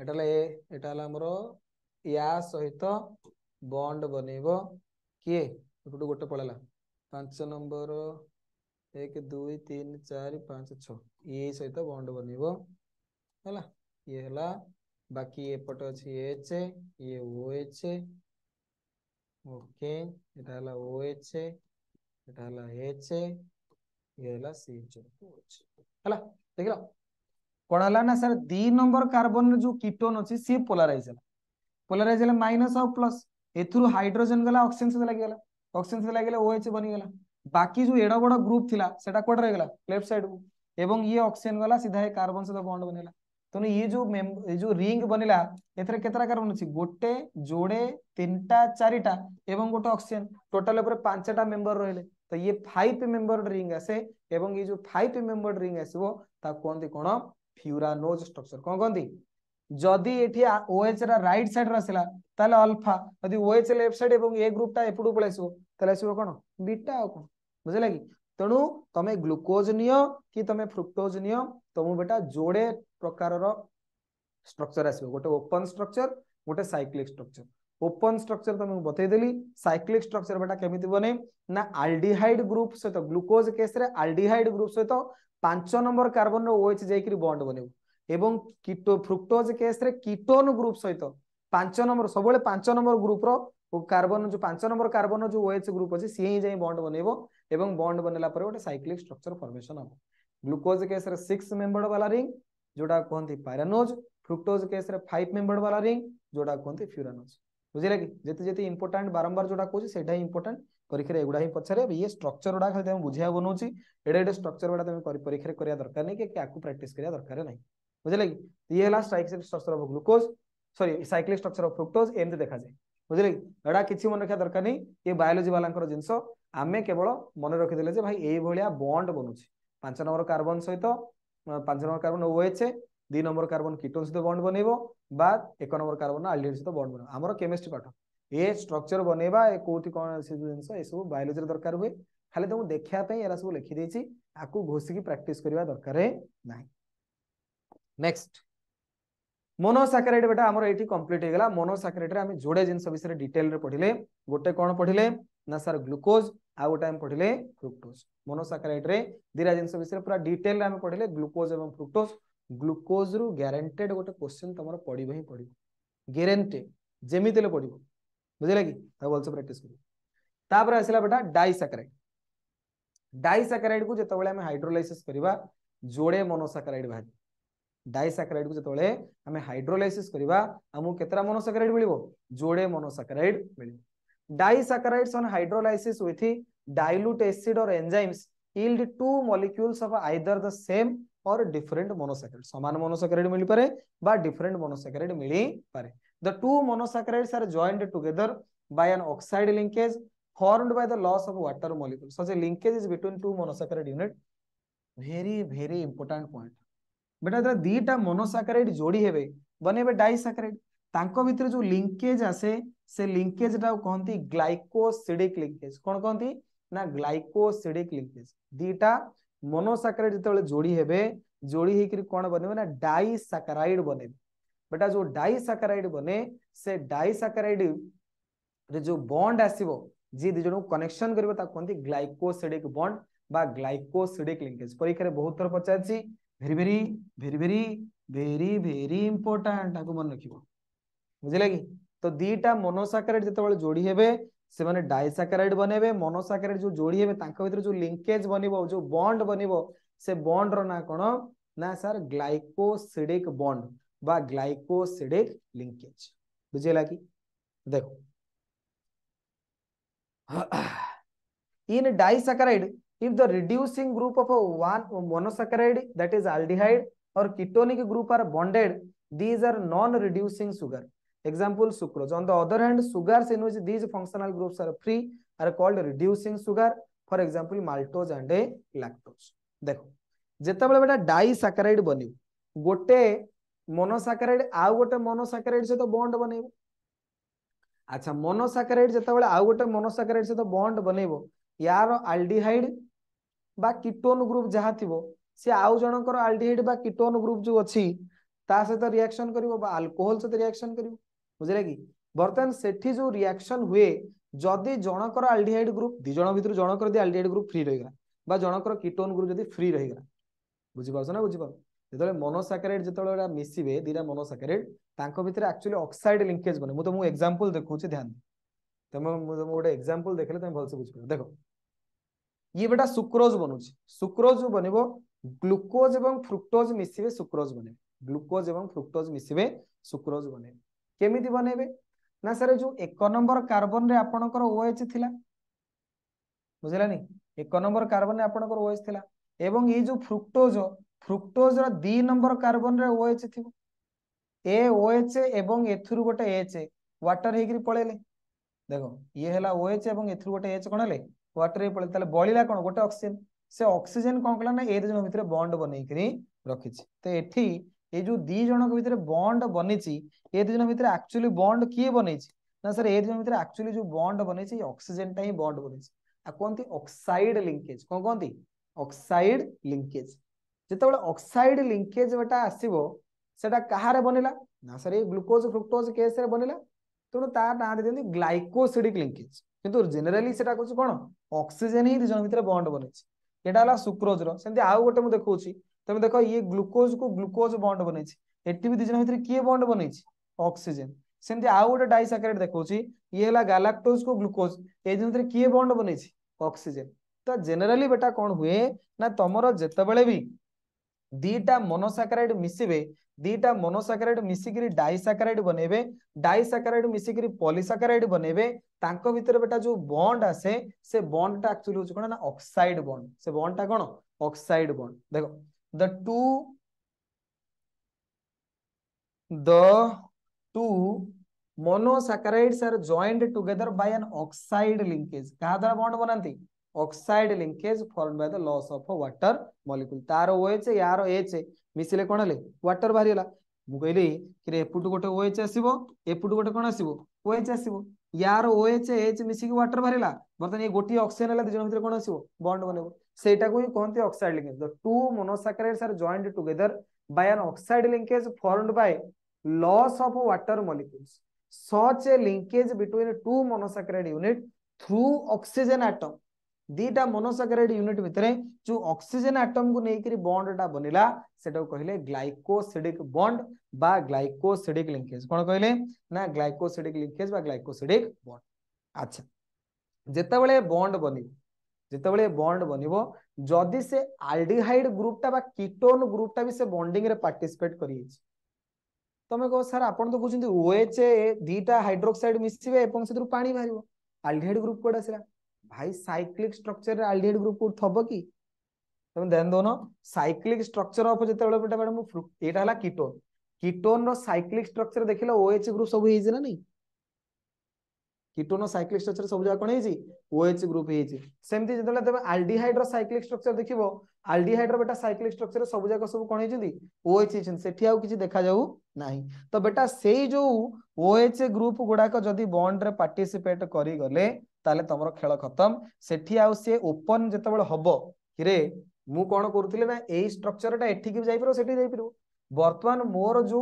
Speaker 1: ଏଇଟା ହେଲା ଏ ଏଇଟା ହେଲା ଆମର ୟା ସହିତ ବଣ୍ଡ ବନେଇବ କିଏ ଏପଟୁ ଗୋଟେ ପଳେଇଲା ପାଞ୍ଚ ନମ୍ବର ଏକ ଦୁଇ ତିନି ଚାରି ପାଞ୍ଚ ଛଅ ଏ ସହିତ ବଣ୍ଡ ବନେଇବ ହେଲା ଇଏ ହେଲା ବାକି ଏପଟେ ଅଛି ଏଚ୍ ଇଏ ଓ ଏଚ୍ ଓକେ ଏଇଟା ହେଲା ଓ ଏଚ୍ ଏଇଟା ହେଲା ଏଚ୍ ଇଏ ହେଲା ସି ଏଚ୍ ହେଲା ଦେଖିଲ କଣ ହେଲା ନା ସାର୍ ଦି ନମ୍ବର କାର୍ବନରେ ଯୋଉ କିଟୋନ ଅଛି ସିଏ ପୋଲାରାଇଜ ହେଲା ପୋଲାରାଇଜ ହେଲା ମାଇନସ ଆଉ ପ୍ଲସ ଏଥିରୁ ହାଇଡ୍ରୋଜେନ ଗଲା ଅକ୍ସିଜେନ ସହିତ ଲାଗିଗଲା ଅକ୍ସିଜେନ ସହିତ ଲାଗିଗଲେ ଓଏଚ୍ ବନିଗଲା ବାକି ଯୋଉ ଏଡ ବଡ ଗ୍ରୁପ ଥିଲା ସେଟା କୁଆଡେ ରହିଗଲା ଲେଫ୍ଟ ସାଇଡକୁ ଏବଂ ଇଏ ଅକ୍ସିଜେନ ଗଲା ସିଧା ଏ କାର୍ବନ ସହିତ ବଣ୍ଡ ବନିଲା ତେଣୁ ଇଏ ଯୋଉ ଏ ଯୋଉ ରିଙ୍ଗ ବନିଲା ଏଥିରେ କେତେଟା କାର୍ବନ ଅଛି ଗୋଟେ ଯୋଡେ ତିନିଟା ଚାରିଟା ଏବଂ ଗୋଟେ ଅକ୍ସିଜେନ ଟୋଟାଲ ଉପରେ ପାଞ୍ଚଟା ମେମ୍ବର ରହିଲେ ତ ଇଏ ଫାଇଭ ମେମ୍ବର୍ଡ ରିଙ୍ଗ ଆସେ ଏବଂ ଇଏ ଯୋଉ ଫାଇଭ ମେମ୍ବର୍ଡ ରିଙ୍ଗ ଆସିବ ତାକୁ କୁହନ୍ତି କ'ଣ ଫ୍ୟୁରାନୋଜ୍ ଷ୍ଟ୍ରକ୍ଚର କ'ଣ କହନ୍ତି ଯଦି ଏଠି ଓଏଚ୍ ର ରାଇଟ୍ ସାଇଡ୍ ରେ ଆସିଲା ତାହେଲେ ଅଲଫା ଯଦି ଓଏଚ୍ ଲେଫ୍ଟ ସାଇଡ୍ ଏବଂ ଏ ଗ୍ରୁପ୍ ଟା ଏପଟକୁ ପଳେଇ ଆସିବ ତାହେଲେ ଆସିବ କ'ଣ ବିଟା ଆଉ କ'ଣ ବୁଝିଲା କି ତେଣୁ ତମେ ଗ୍ଲୁକୋଜ ନିଅ କି ତମେ ଫ୍ରୁକ୍ଟୋଜ ନିଅ ତମକୁ ବେଟା ଯୋଡ଼େ ପ୍ରକାରର ଷ୍ଟ୍ରକ୍ଚର ଆସିବ ଗୋଟେ ଓପନ୍ ଷ୍ଟ୍ରକ୍ଚର ଗୋଟେ ସାଇକ୍ଲିକ୍ ଷ୍ଟ୍ରକ୍ଚର ଓପନ୍ ଷ୍ଟ୍ରକ୍ଚର ତମକୁ ବତେଇଦେଲି ସାଇକ୍ଲିକ୍ ଷ୍ଟ୍ରକ୍ଚର ବେଟା କେମିତି ବନେ ନା ଆଲଡିହାଇଡ୍ ଗ୍ରୁପ୍ ସହିତ ଗ୍ଲୁକୋଜ୍ କେସ୍ରେ ଆଲଡିହାଇଡ୍ ଗ୍ରୁପ୍ ସହିତ ପାଞ୍ଚ ନମ୍ବର କାର୍ବନର ଓଏଚ୍ ଯାଇକରି ବଣ୍ଡ ବନେଇବ ଏବଂ କିଟୋ ଫ୍ରୁକ୍ଟୋଜ୍ କେସ୍ରେ କିଟୋନ୍ ଗ୍ରୁପ୍ ସହିତ ପାଞ୍ଚ ନମ୍ବର ସବୁବେଳେ ପାଞ୍ଚ ନମ୍ବର ଗ୍ରୁପ୍ର କାର୍ବନ ଯୋଉ ପାଞ୍ଚ ନମ୍ବର କାର୍ବନ ଯୋଉ ଓଏଚ୍ ଗ୍ରୁପ୍ ଅଛି ସିଏ ହିଁ ଯାଇ ବଣ୍ଡ ବନେଇବ ଏବଂ ବଣ୍ଡ ବନେଇଲା ପରେ ଗୋଟେ ସାଇକ୍ଲିକ୍ ଷ୍ଟ୍ରକ୍ଚର ଫର୍ମେସନ୍ ହବ ଗ୍ଲୁକୋଜ୍ କେସ୍ରେ ସିକ୍ସ ମେମ୍ବର୍ଡ ବାଲା ରିଙ୍ଗ୍ ଯୋଉଟା କୁହନ୍ତି ପାଇରାନୋଜ୍ ଫ୍ରୁକ୍ଟୋଜ୍ କେସ୍ରେ ଫାଇଭ୍ ମେମ୍ବର୍ଡ ବାଲା ରିଙ୍ଗ୍ ଯୋଉଟା କୁହନ୍ତି ଫ୍ୟୁରାନୋଜ୍ বুঝলে কি যেতে যেতে ইম্পর্টাট বারম্বার যেটা কହୁছি সেটা ইম্পর্টাট পরীক্ষার এগুলা ହିଁ পচারে ইয়ে স্ট্রকচর গুড়া খালি তুমি বুঝিয়া বনাউছি এটা এটা স্ট্রকচর গুড়া তুমি পরীক্ষার করিয়া দরকার নাই কি কাকু প্র্যাকটিস করিয়া দরকার নাই বুঝলে কি ইয়ে হলা cyclic structure of glucose sorry cyclic structure of fructose এমতে দেখা যায় বুঝলে কি এটা কিছু মনে রাখা দরকার নাই এ বায়োলজি বালাঙ্কর জিনিস আমি কেবল মনে রাখিদেলে যে ভাই এই ভলিয়া বন্ড বনুছি পাঁচ নম্বর কার্বন সহিত পাঁচ নম্বর কার্বন ওএইচ दु नंबर कार्बन किटोन सहित बंड बनइब एक नंबर कार्बन आल्डिन सहित बंड बन आम केमिस्ट्री पाठ ये स्ट्रक्चर बनवा कौटी कौन से जिन सब बायोलोजी दरकार हुए खाली तुमको देखापी एरा सब लिखिदेगी आपको घोषिक प्राक्ट करवा दरकार नेक्स्ट मोनोसाकेट बेटा आम ये कम्प्लीट हो गला मोनोसाकेट में जोड़े जिन विषय डिटेल पढ़ले गोटे कौन पढ़ले ना सर ग्लुकोज आ गोटे आम पढ़ले फ्रुक्टोज मोनोसाकेट में दिटा जिन विषय पूरा डिटेल पढ़ले ग्लुकोज और फ्रुक्टोज ग्लुकोज रु ग्यारंटेड गोटे क्वेश्चन तुम पड़ ही पड़ ग्यारंटे जमीते पड़ो बुझे कि भलसे प्राक्ट कर तापर आसला बेटा डाइसाक्राइड डाइसाक्राइड को जो हाइड्रोलैसीस करवा जोड़े मनोसाक्राइड बाहर डाइसाक्राइड को जो हाइड्रोलैसीस करवा आम कतरा मनोसाक्राइड मिल जोड़े मनोसाक्राइड मिल डाइसाक्राइड्स on hydrolysis with dilute acid or enzymes yield two molecules of either the same or different monosaccharide समान मोनोसैकेराइड मिल पारे बा डिफरेंट मोनोसैकेराइड मिली पारे the two monosaccharides are joined together by an oxide linkage formed by the loss of water molecule such a linkage is between two monosaccharide unit very very important point बेटा जरा दीटा मोनोसैकेराइड जोड़ी हेबे बनेबे डाइसैकेराइड तांको भितर जो लिंकेज आसे से लिंकेज टा कोहंती ग्लाइकोसिडिक लिंकेज कोन कोहंती ना ग्लाइकोसिडिक लिंकेज दीटा मोनोसाकाराइड जितेबाला जोड़ी हे जोड़ी कौन बन ना डाइसाकाराइड बने बेटा जो डाइसाकाराइड बने से डाइसाकाराइड रे जो बॉन्ड आसीबो जी दी जन कनेक्शन करबो ता कोनती ग्लाइकोसिडिक बॉन्ड बा ग्लाइकोसिडिक लिंकेज परीक्षा रे बहुत थर पचार छी भेरी भेरी भेरी भेरी भेरी भेरी इंपोर्टेंट ताको मन रखिबो बुझले कि तो दीटा मोनोसाकाराइड जितेबाला जोड़ी हेबे से माने डाइसाकेराइड बनेबे मोनोसाकेराइड जो जोड़ी हेबे ताका भीतर जो लिंकेज बनिबो जो बॉन्ड बनिबो से बॉन्ड रो ना कोनो ना सर ग्लाइकोसिडिक बॉन्ड बा ग्लाइकोसिडिक लिंकेज बुझेला की देखो in disaccharide if the reducing group of one monosaccharide that is aldehyde or ketonic group are bonded these are non reducing sugar Example sucrose. On the other hand, sugars in which these functional groups are free are called reducing sugar. For example, maltose and lactose. देखो ଯେତେବେଳେ बेटा ଡାଇସାକାରାଇଡ୍ ବନିବ ଗୋଟେ ମୋନୋସାକାରାଇଡ୍ ଆଉ ଗୋଟେ ମୋନୋସାକାରାଇଡ୍ ସହିତ ବଣ୍ଡ ବନେଇବ ଆଚ୍ଛା ମୋନୋସାକାରାଇଡ୍ ଯେତେବେଳେ ଆଉ ଗୋଟେ ମୋନୋସାକାରାଇଡ୍ ସହିତ ବଣ୍ଡ ବନେଇବ ୟାର ଆଲଡିହାଇଡ୍ ବା କିଟୋନ୍ ଗ୍ରୁପ୍ ଯାହା ଥିବ ସେ ଆଉ ଜଣଙ୍କର ଆଲଡିହାଇଡ୍ ବା କିଟୋନ୍ ଗ୍ରୁପ୍ ଯୋଉ ଅଛି ତା ସହିତ ରିଆକ୍ସନ୍ କରିବ ବା ଆଲକୋହଲ ସହିତ ରିଆକ୍ସନ୍ କରିବ ବୁଝିଲେ କି ବର୍ତ୍ତମାନ ସେଠି ଯୋଉ ରିଆକ୍ସନ ହୁଏ ଯଦି ଜଣଙ୍କର ଆଲଡିହାଇଡ୍ ଗ୍ରୁପ୍ ଦି ଜଣ ଭିତରୁ ଜଣଙ୍କର ଯଦି ଆଲଡିହାଇଡ୍ ଗ୍ରୁପ୍ ଫ୍ରି ରହିଗଲା ବା ଜଣଙ୍କର କିଟୋନ୍ ଗ୍ରୁପ୍ ଯଦି ଫ୍ରି ରହିଗଲା ବୁଝିପାରୁଛ ନା ବୁଝିପାରୁ ଯେତେବେଳେ ମନୋସାକାରାଇଡ୍ ଯେତେବେଳେ ଏଟା ମିଶିବେ ଦୁଇଟା ମନୋସାକାରାଇଡ୍ ତାଙ୍କ ଭିତରେ ଆକ୍ଚୁଆଲି ଅକ୍ସାଇଡ୍ ଲିଙ୍କେଜ୍ ବନେ ମୁଁ ତମକୁ ଏକ୍ଜାମ୍ପଲ୍ ଦେଖଉଛି ଧ୍ୟାନ ତମେ ମୁଁ ତମକୁ ଗୋଟେ ଏକ୍ଜାମ୍ପଲ୍ ଦେଖିଲେ ତମେ ଭଲସେ ବୁଝିପାରିବ ଦେଖ ଇଏ ବେଟା ସୁକ୍ରୋଜ୍ ବନୁଛି ସୁକ୍ରୋଜ୍ ବନିବ ଗ୍ଲୁକୋଜ୍ ଏବଂ ଫ୍ରୁକ୍ଟୋଜ୍ ମିଶିବେ ସୁକ୍ରୋଜ୍ ବନେଇବେ ଗ୍ଲୁକୋଜ୍ ଏବଂ ଫ୍ରୁକ୍ଟୋଜ୍ ମିଶିବେ ସୁକ୍ରୋଜ୍ ବନେଇବେ কেমিতি বনাইবে না স্যার যে এক নম্বর কার্বন রে আপনার ওএচ লা বুঝলানি এক নম্বর কার্বন রে আপনার ওএচ লা এবং এই যে ফ্রুক্টোজ ফ্রুক্টোজ র দুই নম্বর কার্বন রে ওএচ থিব এ ওএচ এবং এথুরু গোটে এচ ওয়াটার হইকি পড়াইলে দেখ ইয়ে হলা ওএচ এবং এথুরু গোটে এচ কোণ হলে ওয়াটার হয়ে পড়াইলে তাহলে বলিলা কোণ গোটে অক্সিজেন সে অক্সিজেন কোণ কলা না এই দুজন ভিতরে বন্ড বনাইকি ରଖିଛି ତ ଏଠି ଏ ଯୋଉ ଦି ଜଣଙ୍କ ଭିତରେ ବଣ୍ଡ ବନିଛି ଏ ଦି ଜଣ ଭିତରେ ଆକ୍ଚୁଆଲି ବଣ୍ଡ କିଏ ବନେଇଛି ନା ସାର୍ ଏ ଦି ଜଣ ଭିତରେ ଆକ୍ଚୁଆଲି ଯୋଉ ବଣ୍ଡ ବନେଇଛି ଅକ୍ସିଜେନଟା ହିଁ ବଣ୍ଡ ବନେଇଛି ଆଉ କୁହନ୍ତି ଅକ୍ସାଇଡ ଲିଙ୍କେଜ କଣ କୁହନ୍ତି ଅକ୍ସାଇଡ ଲିଙ୍କେଜ ଯେତେବେଳେ ଅକ୍ସାଇଡ ଲିଙ୍କେଜ ଗୋଟେ ଆସିବ ସେଟା କାହାରେ ବନିଲା ନା ସାର୍ ଏଇ ଗ୍ଲୁକୋଜ ଫ୍ରୁକ୍ଟୋଜ କେସ୍ରେ ବନିଲା ତେଣୁ ତା ନାଁ ଦେଇଦିଅନ୍ତି ଗ୍ଲାଇକୋସିଡିକ ଲିଙ୍କେଜ କିନ୍ତୁ ଜେନେରାଲି ସେଟା କହୁଛି କ'ଣ ଅକ୍ସିଜେନ ହିଁ ଦି ଜଣ ଭିତରେ ବଣ୍ଡ ବନେଇଛି ଏଇଟା ହେଲା ସୁକ୍ରୋଜର ସେମିତି ଆଉ ଗୋଟେ ମୁଁ ଦେଖଉଛି तब દેખો ये ગ્લુકોઝ કો ગ્લુકોઝ બોન્ડ બને છે એટીબી દી જણ ભીતરે કિએ બોન્ડ બને છે ઓક્સિજન सेमती आउ गोटे डाइसाकेट देखा ये है गालाक्टोज को ग्लुकोज ये जिन किए बंड बन अक्सीजेन तो जेनेली बेटा कौन हुए ना तुमर जितेबले भी दीटा मोनोसाकाराइड मिसबे दीटा मोनोसाकाराइड मिसिक डाइसाकाराइड बनइबे डाइसाकाराइड मिसिक पॉलीसाकाराइड बनइबे तांको भीतर बेटा जो बॉन्ड आसे से बॉन्ड टा एक्चुअली होछ कोना ना ऑक्साइड बॉन्ड से बॉन्ड टा कोन ऑक्साइड बॉन्ड देखो the two the two monosaccharides are joined together by an oxide linkage kaha dara bond bananti oxide linkage formed by the loss of a water molecule taro oh yaro h misile konale water bari hela mu kahili kire eput gote oh asibo eput gote kon asibo oh asibo yaro oh h misiki water bari hela bartan e goti oxygen hela dijon bhitare kon asibo bond banebo सेटा को ही oxide linkage the two monosaccharides are joined together by an oxide linkage formed by loss of water molecules such a linkage between two monosaccharide unit through oxygen atom दीटा मोनोसैकेराइड यूनिट भितर जो ऑक्सीजन एटम को लेकर बंडटा बनला कहले ग्लाइकोसिडिक बंड बा ग्लाइकोसिडिक लिंकेज कौन कहले ना ग्लाइकोसिडिक लिंकेज बा ग्लाइकोसिडिक बंड अच्छा जिते बड़े बंड बनबू যেতবে বন্ড বনব যদি সে আলডিহাইড গ্রুপটা বা কিটোন গ্রুপটা বি সে বন্ডিং রে পার্টিসিপেট করিয়েছে তুমি কহ স্যার আপনার তো কুছেন ওএচ দুইটা হাইড্রোক্সাইড মিশিবে এবং সেতু পানি বাহিব আলডিহাইড গ্রুপ কোটা সেটা ভাই সাইক্লিক স্ট্রকচার রে আলডিহাইড গ্রুপ কোট থব কি তুমি ধ্যান দোন সাইক্লিক স্ট্রকচার অফ যেতবে এটা ম্যাডাম এটা হলা কিটোন কিটোন র সাইক্লিক স্ট্রকচার দেখিলে ওএচ গ্রুপ সব হইছে না নাই किटोन साइक्लिक स्ट्रक्चर सब जगह कौन ओएच ग्रुप सेमती जो तुम आलडीहाइड रैक्लिक स्ट्रक्चर देख आलडीहाइड बेटा सैक्लिक स्ट्रक्चर सब जगह सब कौन ओएच सेठी किसी देखा जाऊना तो बेटा से जो ओएच ग्रुप गुड़ाक जदि बंड रे कर करगले तुम खेल खत्म से ओपन जो हम हिरे कौन करूली ना यही स्ट्रक्चर टा एठी बर्तमान मोर जो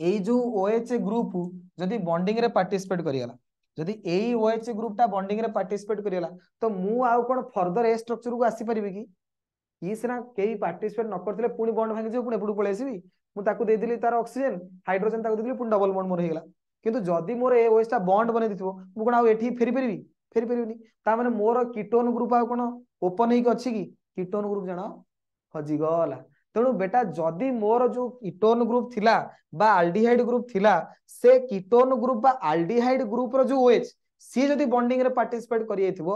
Speaker 1: यही जो ओएच ग्रुप जदि बंडिंग रे पार्टिसिपेट करगला যদি ଏଇ OH ଗ୍ରୁପ ଟା ବଣ୍ଡିଂ ରେ ପାର୍ଟିସିପେଟ କରିଗଲା ତ ମୁଁ ଆଉ କ'ଣ ଫର୍ଦର ଏ ଷ୍ଟ୍ରକ୍ଚର କୁ ଆସିପାରିବି କି ଇଏ ସିନା କେହି ପାର୍ଟିସିପେଟ ନ କରିଥିଲେ ପୁଣି ବଣ୍ଡ ଭାଙ୍ଗିଯିବ ପୁଣି ଏପଟକୁ ପଳେଇ ଆସିବି ମୁଁ ତାକୁ ଦେଇଦେଲି ତାର ଅକ୍ସିଜେନ ହାଇଡ୍ରୋଜେନ ତାକୁ ଦେଇଦେଲି ପୁଣି ଡବଲ ବଣ୍ଡ ମୋର ହେଇଗଲା କିନ୍ତୁ ଯଦି ମୋର ଏ ଓଏସ୍ ଟା ବଣ୍ଡ ବନେଇ ଦେଇଥିବ ମୁଁ କ'ଣ ଆଉ ଏଠି ଫେରିପାରିବି ଫେରିପାରିବିନି ତାମାନେ ମୋର କିଟୋନ ଗ୍ରୁପ ଆଉ କ'ଣ ଓପନ ହେଇକି ଅଛି କି କିଟୋନ ଗ୍ରୁପ ଜଣ ହଜିଗଲା ତେଣୁ ବେଟା ଯଦି ମୋର ଯୋଉ କିଟୋନ ଗ୍ରୁପ ଥିଲା ବା ଆଲଡିହାଇଡ ଗ୍ରୁପ ଥିଲା ସେ କିଟୋନ ଗ୍ରୁପ ବା ଆଲଡିହାଇଡ ଗ୍ରୁପର ଯୋଉ ଓଏଚ୍ ସିଏ ଯଦି ବଣ୍ଡିଂରେ ପାର୍ଟିସିପେଟ କରିଯାଇଥିବ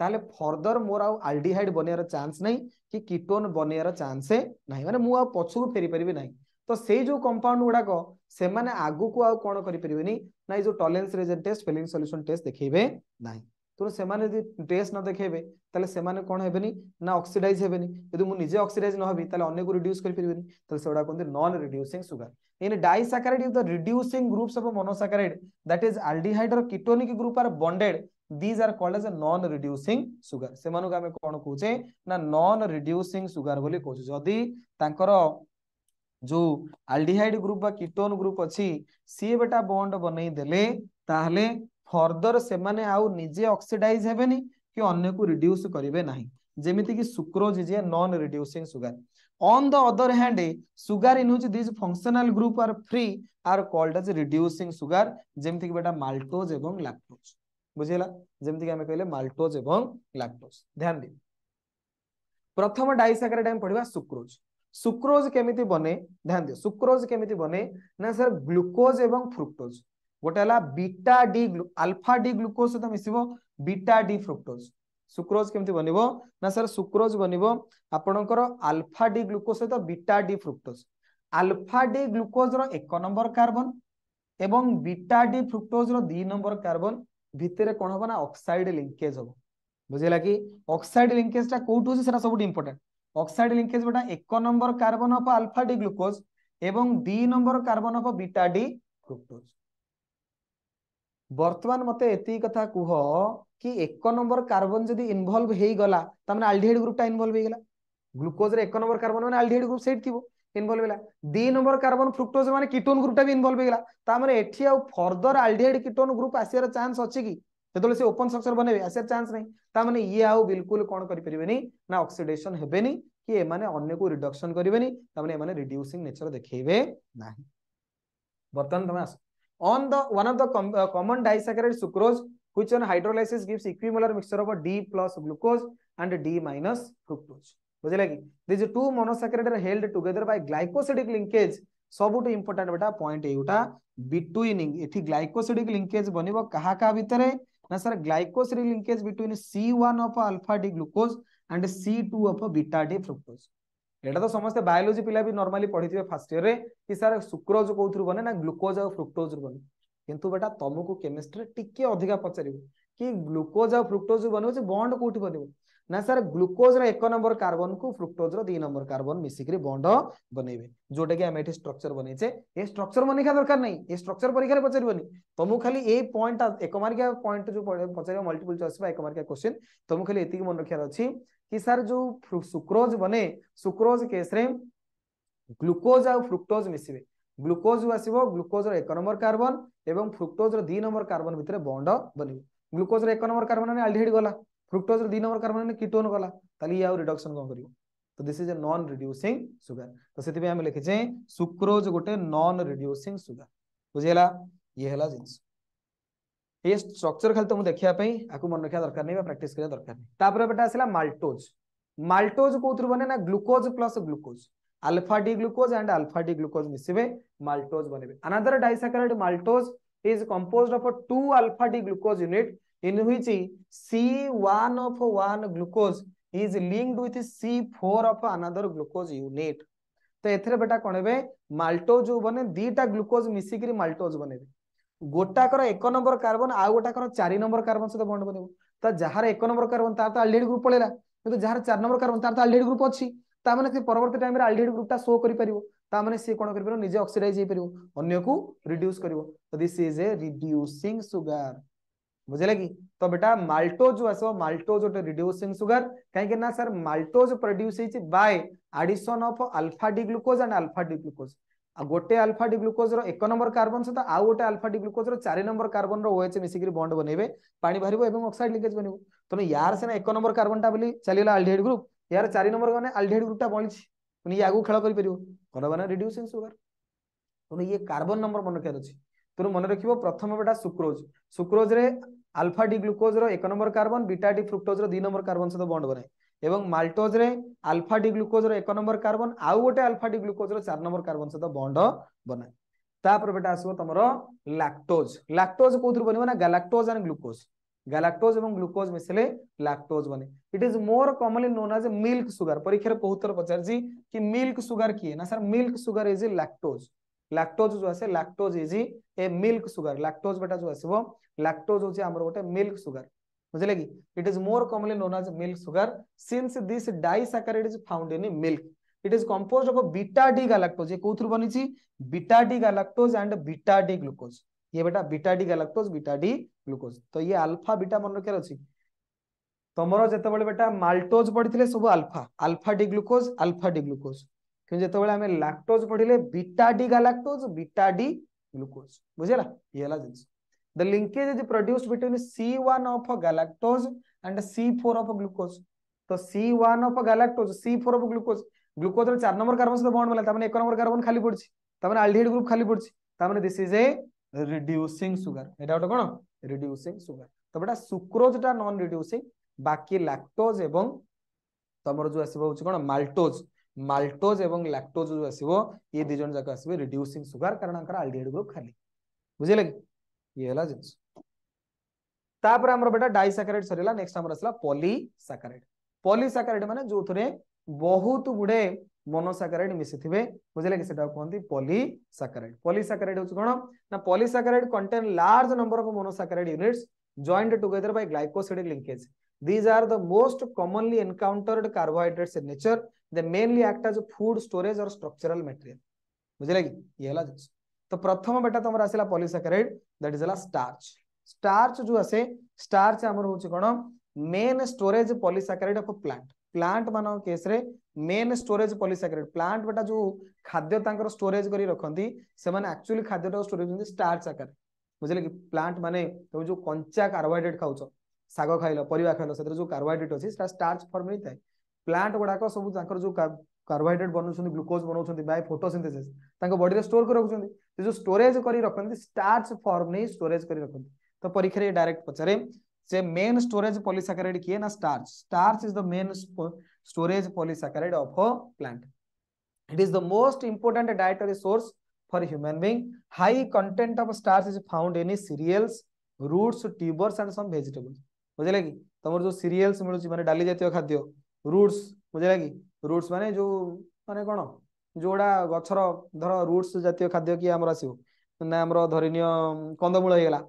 Speaker 1: ତାହେଲେ ଫର୍ଦର ମୋର ଆଉ ଆଲଡିହାଇଡ ବନେଇବାର ଚାନ୍ସ ନାହିଁ କି କିଟୋନ ବନେଇବାର ଚାନ୍ସ ନାହିଁ ମାନେ ମୁଁ ଆଉ ପଛକୁ ଫେରି ପାରିବି ନାହିଁ ତ ସେଇ ଯୋଉ କମ୍ପାଉଣ୍ଡ ଗୁଡାକ ସେମାନେ ଆଗକୁ ଆଉ କ'ଣ କରିପାରିବେନି ନା ଏଇ ଯୋଉ Tollens reagent test Fehling solution test ଦେଖେଇବେ ନାହିଁ तेनाली ड्रेस न देखे से कौन हे ना अक्सीडाइज हेनी यदि मुझे अक्सीडाइज न होगी अन्य रिड्यूस करेंगे non reducing sugar in disaccharide is the reducing group of monosaccharide that is aldehyde ketonic group are bonded these are called as a non sugar से आम कौन कहे ना नन रिड्यूसींग सुगर कह जो आलडीहाइड ग्रुप किटोन ग्रुप अच्छी सी बेटा बंड बनईदे फर्दर से निजे अक्सीडाइज हे कि अगर रिड्यूस करेंगे ना जमीक sucrose is a non reducing sugar on the other hand sugar in whom these functional group are free are called as reducing sugar जमीक माल्टोज ए लाक्टोज बुझेगा जमीक आम कह माल्टोज ए लाक्टोज ध्यान दे प्रथम डायसाग्रेड आम पढ़ा सुक्रोज सुक्रोज केमी बने ध्यान दि सुक्रोज केमी बने ना सर ग्लुकोज ए फ्रुक्टोज ଗୋଟେ ହେଲା beta D alpha D glucose ସହିତ ମିଶିବ ବିଟା ଡି ଫ୍ରୁକ୍ଟୋଜ ସୁକ୍ରୋଜ କେମିତି ବନିବ ନା ସାର୍ ସୁକ୍ରୋଜ ବନିବ ଆପଣଙ୍କର ଆଲଫା ଡି ଗ୍ଲୁକୋଜ ସହିତ beta D fructose alpha D ଗ୍ଲୁକୋଜର ଏକ ନମ୍ବର କାର୍ବନ ଏବଂ ବିଟା ଡି ଫ୍ରୁକ୍ଟୋଜର ଦୁଇ ନମ୍ବର କାର୍ବନ ଭିତରେ କ'ଣ ହବ ନା ଅକ୍ସାଇଡ୍ ଲିଙ୍କେଜ ହବ ବୁଝିଲା କି ଅକ୍ସାଇଡ୍ ଲିଙ୍କେଜଟା କୋଉଠି ହେଉଛି ସେଟା ସବୁଠୁ ଇମ୍ପୋର୍ଟାଣ୍ଟ ଅକ୍ସାଇଡ୍ ଲିଙ୍କେଜ ବେଟା ଏକ number carbon of alpha D glucose ଏବଂ ଦୁଇ number carbon of beta D fructose বর্তমান মতে এতই কথা কুহ কি এক নম্বর কার্বন যদি ইনভলভ হয়ে গলা তার মানে আলডিহাইড গ্রুপটা ইনভলভ হয়ে গলা গ্লুকোজের এক নম্বর কার্বন মানে আলডিহাইড গ্রুপ সেইটি থিব ইনভলভ হয়ে দুই নম্বর কার্বন ফ্রুক্টোজ মানে কিটোন গ্রুপটা বি ইনভলভ হয়ে গলা তার মানে এটি আউ ফর্দর আলডিহাইড কিটোন গ্রুপ আসিবার চান্স অছে কি যেতবে সে ওপন স্ট্রকচর বনেবে আসিবার চান্স নাই তার মানে ইয়ে আউ বিলকুল কোণ করিপারিবেনি না অক্সিডেশন হেবেনি কি এমানে অন্যকু রিডকশন করিবেনি তার মানে এমানে রিডিউসিং নেচার দেখাইবে না বর্তমান তুমি আস on the one of the com uh, common disaccharide sucrose which on hydrolysis gives equimolar mixture of a d plus glucose and d minus fructose बुझेगी these two monosaccharide are held together by glycosidic linkage सबुठ इंपोर्टेंट बेटा पॉइंट एटा बिटवीन एठी ग्लाइकोसिडिक लिंकेज बनिबो कहा कहा भितरे ना sir glycosidic linkage between C1 of alpha D glucose and C2 of beta D fructose ଏଇଟା ତ ସମସ୍ତେ ବାୟୋଲୋଜି ପିଲା ବି ନର୍ମାଲି ପଢିଥିବେ ଫାର୍ଷ୍ଟ ଇୟରରେ କି ସାର୍ ସୁକ୍ରୋଜ କୋଉଥିରୁ ବନେ ନା ଗ୍ଲୁକୋଜ ଆଉ ଫ୍ରୁକ୍ଟୋଜରୁ ବନେ କିନ୍ତୁ ବେଟା ତମକୁ କେମିଷ୍ଟ୍ରିରେ ଟିକେ ଅଧିକା ପଚାରିବେ କି ଗ୍ଲୁକୋଜ ଆଉ ଫ୍ରୁକ୍ଟୋଜ ବନଉଛି ବଣ୍ଡ କୋଉଠି ବନିବ ना सर ग्लुकोज एक नंबर कार्बन को फ्रुक्टोज रई नंबर कार्बन मिसिक्री बंड बनइबे जोटा कि आम ये स्ट्रक्चर बनईचे ये स्ट्रक्चर मनिखा दरकार ना ये स्ट्रक्चर परीक्षा पचार तुमको खाली ये पॉइंट एक मार्किया पॉइंट जो पचार मल्टीपुल चयस एक मार्किया क्वेश्चन तुमको खाली ये मन रखार अच्छी कि सर जो सुक्रोज बने सुक्रोज केस ग्लुकोज आ फ्रुक्टोज मिसे ग्लुकोज आस ग्लुकोज एक नंबर कार्बन और फ्रुक्टोज रई नंबर कार्बन भितर बंड बन ग्लुकोज एक नंबर कार्बन आल्डिड गला ফ্রুক্টোজ দুই নম্বর কার্বন কিটোন গলা তাহলে ইয়ে रिडक्शन कौन कर तो this is a non reducing sugar तो से আমি লিখেছে সুক্রোজ গোটে নন রিড্ୟୁସିଂ সুগার বুঝিলা ইয়ে হল জিনিস ये स्ट्रक्चर खाली तुम देखा मन रखा दरकार नहीं प्राक्ट करने दरकार नहीं बेटा आसला माल्टोज माल्टोज कौन बने ना glucose plus glucose alpha D glucose and alpha D glucose मिसे माल्टोज बने another disaccharide maltose is composed of two alpha D glucose unit in which C1 of one glucose is linked with C4 of another glucose unit. तो एथरे बेटा कौन हे माल्टोज बने दीटा ग्लुकोज मिसिक माल्टोज बने गोटाकर एक नंबर कार्बन आउ गोटाकर चार नंबर कार्बन सहित बंड बन तो जार एक नंबर कार्बन तार तो आलडेड ग्रुप पड़ेगा कि जार चार नंबर कार्बन तार तो आलडेड ग्रुप अच्छी ତାମାନେ ସେ ପରବର୍ତ୍ତୀ ଟାଇମରେ ଆଲଡିହାଇଡ୍ ଗ୍ରୁପଟା ଶୋ କରିପାରିବ ତାମାନେ ସିଏ କ'ଣ କରିପାରିବ ନିଜେ ଅକ୍ସିଡାଇଜ୍ ହେଇପାରିବ ଅନ୍ୟକୁ ରିଡ୍ୟୁସ୍ କରିବ ତ this is a reducing sugar मुझे लगी तो बेटा माल्टोज आसो माल्टोज गोटे तो रिड्यूसिंग सुगर कहीं ना sir maltose produce by addition of alpha D glucose and alpha D glucose गोटे आल्फा डी ग्लुकोज एक नंबर कार्बन सहित आउ गोटे आल्फा डी ग्लुकोज चार नंबर कार्बन रोएच OH मिसिक बंड बनइबे पानी बाहर एवं लिकेज बनब तेणु यार से एक नंबर कार्बन टा बोली चलगला ग्रुप यार चार नंबर मैंने आल्डिहाइड ग्रुप बनी आगे खेल कर सुगर तेणु ये कार्बन नंबर मन रखियार अच्छी तो मन रख प्रथम बेटा सुक्रोज सुक्रोज ଆଲଫା ଡି ଗ୍ଲୁକୋଜର ଏକ ନମ୍ବର କାର୍ବନ ବିଟା ଡି ଫ୍ରୁକ୍ଟୋଜର ଦୁଇ ନମ୍ବର କାର୍ବନ ସହିତ ବଣ୍ଡ ବନାଏ ଏବଂ ମାଲ୍ଟୋଜରେ ଆଲଫା ଡି ଗ୍ଲୁକୋଜର ଏକ ନମ୍ବର କାର୍ବନ ଆଉ ଗୋଟେ ଆଲଫା ଡି ଗ୍ଲୁକୋଜର ଚାରି ନମ୍ବର କାର୍ବନ ସହିତ ବଣ୍ଡ ବନାଏ ତାପରେ ବେଟା ଆସିବ ତମର ଲାକ୍ଟୋଜ ଲାକ୍ଟୋଜ କୋଉଥିରୁ ବନିବ ନା ଗାଲାକ୍ଟୋଜ ଆଣ୍ଡ ଗ୍ଲୁକୋଜ ଗାଲାକ୍ଟୋଜ ଏବଂ ଗ୍ଲୁକୋଜ ମିଶିଲେ ଲାକ୍ଟୋଜ ବନେ it is more commonly known as a milk sugar ପରୀକ୍ଷାରେ ବହୁତ ଥର ପଚାରିଛି କି ମିଲ୍କ ସୁଗାର କିଏ ନା sir milk sugar is lactose lactose जो है lactose is a milk sugar lactose बेटा जो आसो लैक्टोज हूँ आम गोटे मिल्क सुगर बुझे कि it is more commonly known as milk sugar since this disaccharide is found in milk it is compose of beta D galactose ये कौन बनी beta D galactose and beta D glucose ये बेटा beta D galactose beta D glucose तो ये अल्फा बीटा मन रखे अच्छी तुम तो जिते बेटा माल्टोज पढ़ी सब alpha alpha D glucose alpha D glucose କିନ୍ତୁ ଯେତେବେଳେ ଆମେ ଲାକ୍ଟୋଜ୍ ପଢିଲେ beta D galactose beta D glucose ବୁଝିଲା ଇଏ ହେଲା ଜିନିଷ the linkage is produced between C one of galactose and C four of glucose ତ C one of galactose C four of glucose ଗ୍ଲୁକୋଜର ଚାରି ନମ୍ବର କାର୍ବନ ସହିତ ବଣ୍ଡ ମିଳିଲା ତାମାନେ ଏକ ନମ୍ବର କାର୍ବନ ଖାଲି ପଡିଛି ତାମାନେ ଆଲଡିହାଇଡ ଗ୍ରୁପ ଖାଲି ପଡିଛି ତାମାନେ this is a reducing sugar ଏଇଟା ଗୋଟେ କ'ଣ ରିଡ୍ୟୁସିଂ ସୁଗାର ତ ଏଇଟା ସୁକ୍ରୋଜଟା ନନ୍ ରିଡ୍ୟୁସିଂ ବାକି ଲାକ୍ଟୋଜ୍ ଏବଂ ତମର ଯୋଉ ଆସିବ ହଉଛି କ'ଣ ମାଲ୍ଟୋଜ୍ माल्टोज एवं लैक्टोज जो आसो ये दी जन जाक आसवे रिड्यूसिंग सुगार कारण आलडीहाइड ग्रुप खाली बुझे ये है जिन तापर आम बेटा डाइसाकाराइड सरला नेक्स्ट आमर आसला पॉलीसाकाराइड पॉलीसाकाराइड माने जो थे बहुत गुड़े मोनोसाकाराइड मिसिथिबे बुझले कि सेटा कोहंती पॉलीसाकाराइड पॉलीसाकाराइड होछ कोन ना polysaccharide contain large number of monosaccharide units joined together by glycosidic linkage these are the most commonly encountered carbohydrates in nature they mainly act as a food storage or structural material bujhile ki ye hela jinus to prathama beta tamar asila polysaccharide that is hela starch starch jo ase starch amar hochi kon main storage polysaccharide of a plant plant manan case re main storage polysaccharide plant beta jo khadya tankar storage kari rakhanti se man actually khadya ta storage hondi starch akar bujhile ki plant mane tome jo kancha carbohydrate khaucho ଶାଗ ଖାଇଲ ପରିବା ଖାଇଲ ସେଥିରେ ଯୋଉ କାର୍ବୋହାଇଡ୍ରେଟ୍ ଅଛି ସେଟା ଷ୍ଟାର୍ଚ ଫର୍ମ ହେଇଥାଏ ପ୍ଲାଣ୍ଟ ଗୁଡ଼ାକ ସବୁ ତାଙ୍କର ଯେଉଁ କାର୍ବୋହାଇଡ୍ରେଟ୍ ବନାଉଛନ୍ତି ଗ୍ଲୁକୋଜ ବନାଉଛନ୍ତି ବାଇ ଫୋଟୋସିନ୍ଥେସିସ୍ ତାଙ୍କ ବଡିରେ ଷ୍ଟୋର କରି ରଖୁଛନ୍ତି ସେ ଯେଉଁ ଷ୍ଟୋରେଜ କରି ରଖନ୍ତି ଷ୍ଟାର୍ଚ ଫର୍ମ ନେଇ ଷ୍ଟୋରେଜ କରି ରଖନ୍ତି ତ ପରୀକ୍ଷାରେ ଡାଇରେକ୍ଟ ପଚାରେ ସେ ମେନ୍ ଷ୍ଟୋରେଜ ପଲିସାକାରାଇଡ୍ କିଏ ନା starch starch is the main storage polysaccharide of a plant it is the most important dietary source for a human being high content of starch is found in cereals roots tubers and some vegetables बुझे कि तुम जो सीरीयल्स मिलूँ मैंने डाली जातीय खाद्य ରୁଟ୍ସ ବୁଝିଲା କି ରୁଟ୍ସ ମାନେ ଯୋଉ ମାନେ କ'ଣ ଯୋଉଗୁଡ଼ା ଗଛର ଧର ରୁଟ୍ସ ଜାତୀୟ ଖାଦ୍ୟ କିଏ ଆମର ଆସିବ ନା ଆମର ଧରିନିଅ କନ୍ଦମୂଳ ହେଇଗଲା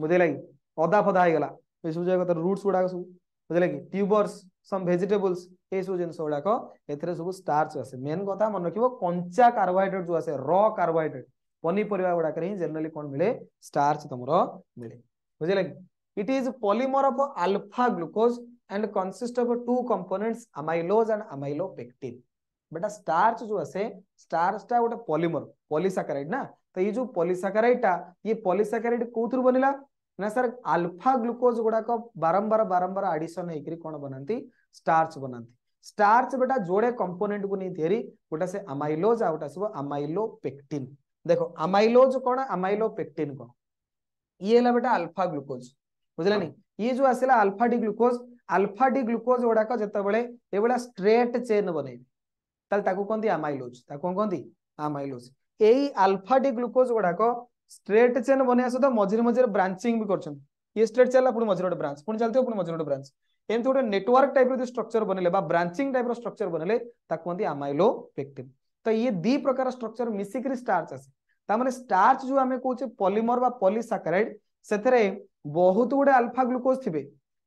Speaker 1: ବୁଝିଲା କି ଅଦା ଫଦା ହେଇଗଲା ଏସବୁ ଯାକ ରୁଟ୍ସ ଗୁଡ଼ାକ ସବୁ ବୁଝିଲା କି ଟ୍ୟୁବର୍ସ ସମ୍ ଭେଜିଟେବଲ୍ସ ଏସବୁ ଜିନିଷ ଗୁଡ଼ାକ ଏଥିରେ ସବୁ ଷ୍ଟାର୍ଚ ଆସେ ମେନ୍ କଥା ମନେ ରଖିବ କଞ୍ଚା କାର୍ବୋହାଇଡ୍ରେଟ୍ ଯୋଉ ଆସେ ର କାର୍ବୋହାଇଡ୍ରେଟ୍ ପନିପରିବା ଗୁଡ଼ାକରେ ହିଁ ଜେନେରାଲି କ'ଣ ମିଳେ ଷ୍ଟାର୍ଚ ତମର ମିଳେ ବୁଝିଲା କି it is polymer of alpha glucose and consist of two components amylose and amylopectin बेटा स्टार्च जो है स्टार्च गोटे पॉलीमर पॉलीसाकाराइड ना तो ये जो पॉलीसाकाराइड ये पॉलीसाकाराइड कौन बनला ना सर अल्फा ग्लूकोज गुड़ाक बारंबार बारंबार आडिशन होकर कौन बनाती स्टार्च बनाती स्टार्च बेटा जोड़े कंपोनेंट को नहीं थेरी गोटा से अमाइलोज आ गोटा अमाइलोपेक्टिन देखो अमाइलोज कौन अमाइलोपेक्टिन कौन ये बेटा अल्फा ग्लूकोज बुझे ये जो आसला alpha D glucose alpha D glucose গুড়াক যেতবে এভাবে স্ট্রেট চেন বনাইবে তাহলে তাকে কহতি আমাইলোজ তাকে কম কহতি আমাইলোজ এই আলফা ডি গ্লুকোজ গুড়াক স্ট্রেট চেন বনাইয়া সহ মঝিরে মঝিরে ব্রাঞ্চিং বি করছেন ইয়ে স্ট্রেট চালা পুরো মঝিরে গোটে ব্রাঞ্চ পুরো চালথিব পুরো মঝিরে গোটে ব্রাঞ্চ এমতি গোটে নেটওয়ার্ক টাইপর যে স্ট্রকচর বনাইলে বা ব্রাঞ্চিং টাইপর স্ট্রকচর বনাইলে তাকে কহতি আমাইলো পেকটিন তো ইয়ে দুই প্রকার স্ট্রকচর মিশিকি স্টার্চ আসে তার মানে স্টার্চ যে আমি কৌছে পলিমর বা পলিসাকারাইড সেথেরে বহুত গুড়ে আলফা গ্লুকোজ থিবে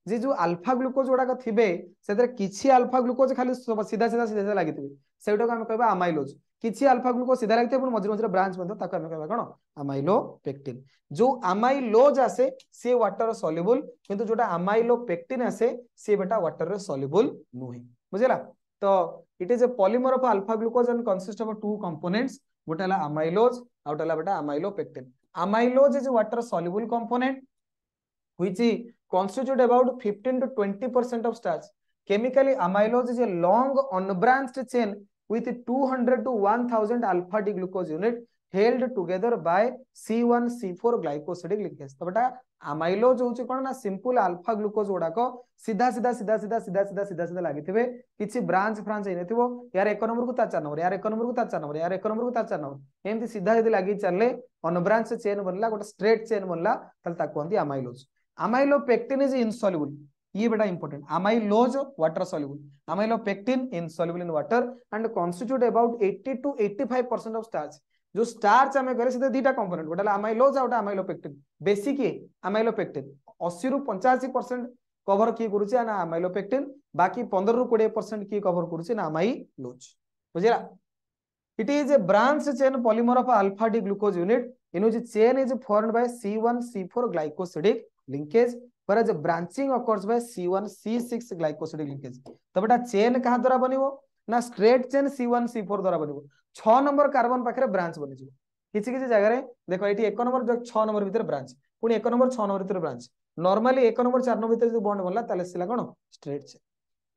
Speaker 1: যে ଯୋଉ ଆଲଫା ଗ୍ଲୁକୋଜ ଗୁଡାକ ଥିବେ ସେଥିରେ କିଛି ଆଲଫା ଗ୍ଲୁକୋଜ ଖାଲି ସିଧା ସିଧା ସିଧା ଲାଗିଥିବେ ସେଇଟାକୁ ଆମେ କହିବା ଆମାଇଲୋଜ କିଛି ଆଲଫା ଗ୍ଲୁକୋଜ ସିଧା ଲାଗିଥିବ ଏବଂ ମଝିରେ ମଝିରେ ବ୍ରାଞ୍ଚ ମଧ୍ୟ ତାକୁ ଆମେ କହିବା କଣ ଆମାଇଲୋ ପେକ୍ଟିନ୍ ଯୋଉ ଆମାଇଲୋଜ ଆସେ ସିଏ ୱାଟର ସଲ୍ୟୁବୁଲ କିନ୍ତୁ ଯୋଉଟା ଆମାଇଲୋ ପେକ୍ଟିନ୍ ଆସେ ସିଏ ବେଟା ୱାଟରରେ ସଲ୍ୟୁବୁଲ ନୁହେଁ ବୁଝିଲା ତ it is a polymer of alpha glucose and consist of two components ଗୋଟେ ହେଲା ଆମାଇଲୋଜ ଆଉ ଗୋଟେ ହେଲା ବେଟା amylopectin amylose is water soluble component which constitute about 15 to 20 percent of starch. Chemically, amylose is a long unbranched chain with 200 to 1000 alpha D glucose unit held together by C1 C4 glycosidic linkages. तो बेटा amylose जो चीज़ कौन है ना simple alpha glucose वोड़ा को सीधा सीधा सीधा सीधा सीधा सीधा सीधा सीधा लगी थी वे किसी branch branch ब्रांच थी वो यार एक नंबर को ता नंबर यार एक नंबर को ता नंबर यार एक नंबर को ता चार नंबर इन्हें सीधा सीधा लगी यदि लागि चलले अनब्रांच चेन बनला गोटा स्ट्रेट चेन बनला तल तक कौन थी amylose अमाइलोपेक्टिन इज इनसॉल्युबल ये बेटा important amylose water soluble amylopectin insoluble in water and constitute about 80 to 85 percent of starch जो स्टार्च आम गले से दुटा कंपोनेंट गोटे अमाइलोज आउट अमाइलोपेक्टिन बेसी किए अमाइलोपेक्टिन 80 रु 85 परसेंट कवर किए करुचे ना अमाइलोपेक्टिन बाकी 15 रु 20 परसेंट किए कवर करुचे ना अमाइलोज बुझला it is a branch chain polymer of alpha d glucose unit in which chain is formed by C four glycosidic linkage whereas branching occurs by C1 C6 glycosidic linkage तो बेटा चेन कहां द्वारा बनिबो ना स्ट्रेट चेन C1 C4 द्वारा बनिबो 6 नंबर कार्बन पाखरे ब्रांच बनिजिबो किछि किछि जगह रे देखो एठी 1 नंबर 6 नंबर भीतर ब्रांच पुणी 1 नंबर 6 नंबर भीतर ब्रांच नॉर्मली 1 नंबर 4 नंबर भीतर जो बॉन्ड बनला ताले सिला कोन स्ट्रेट चेन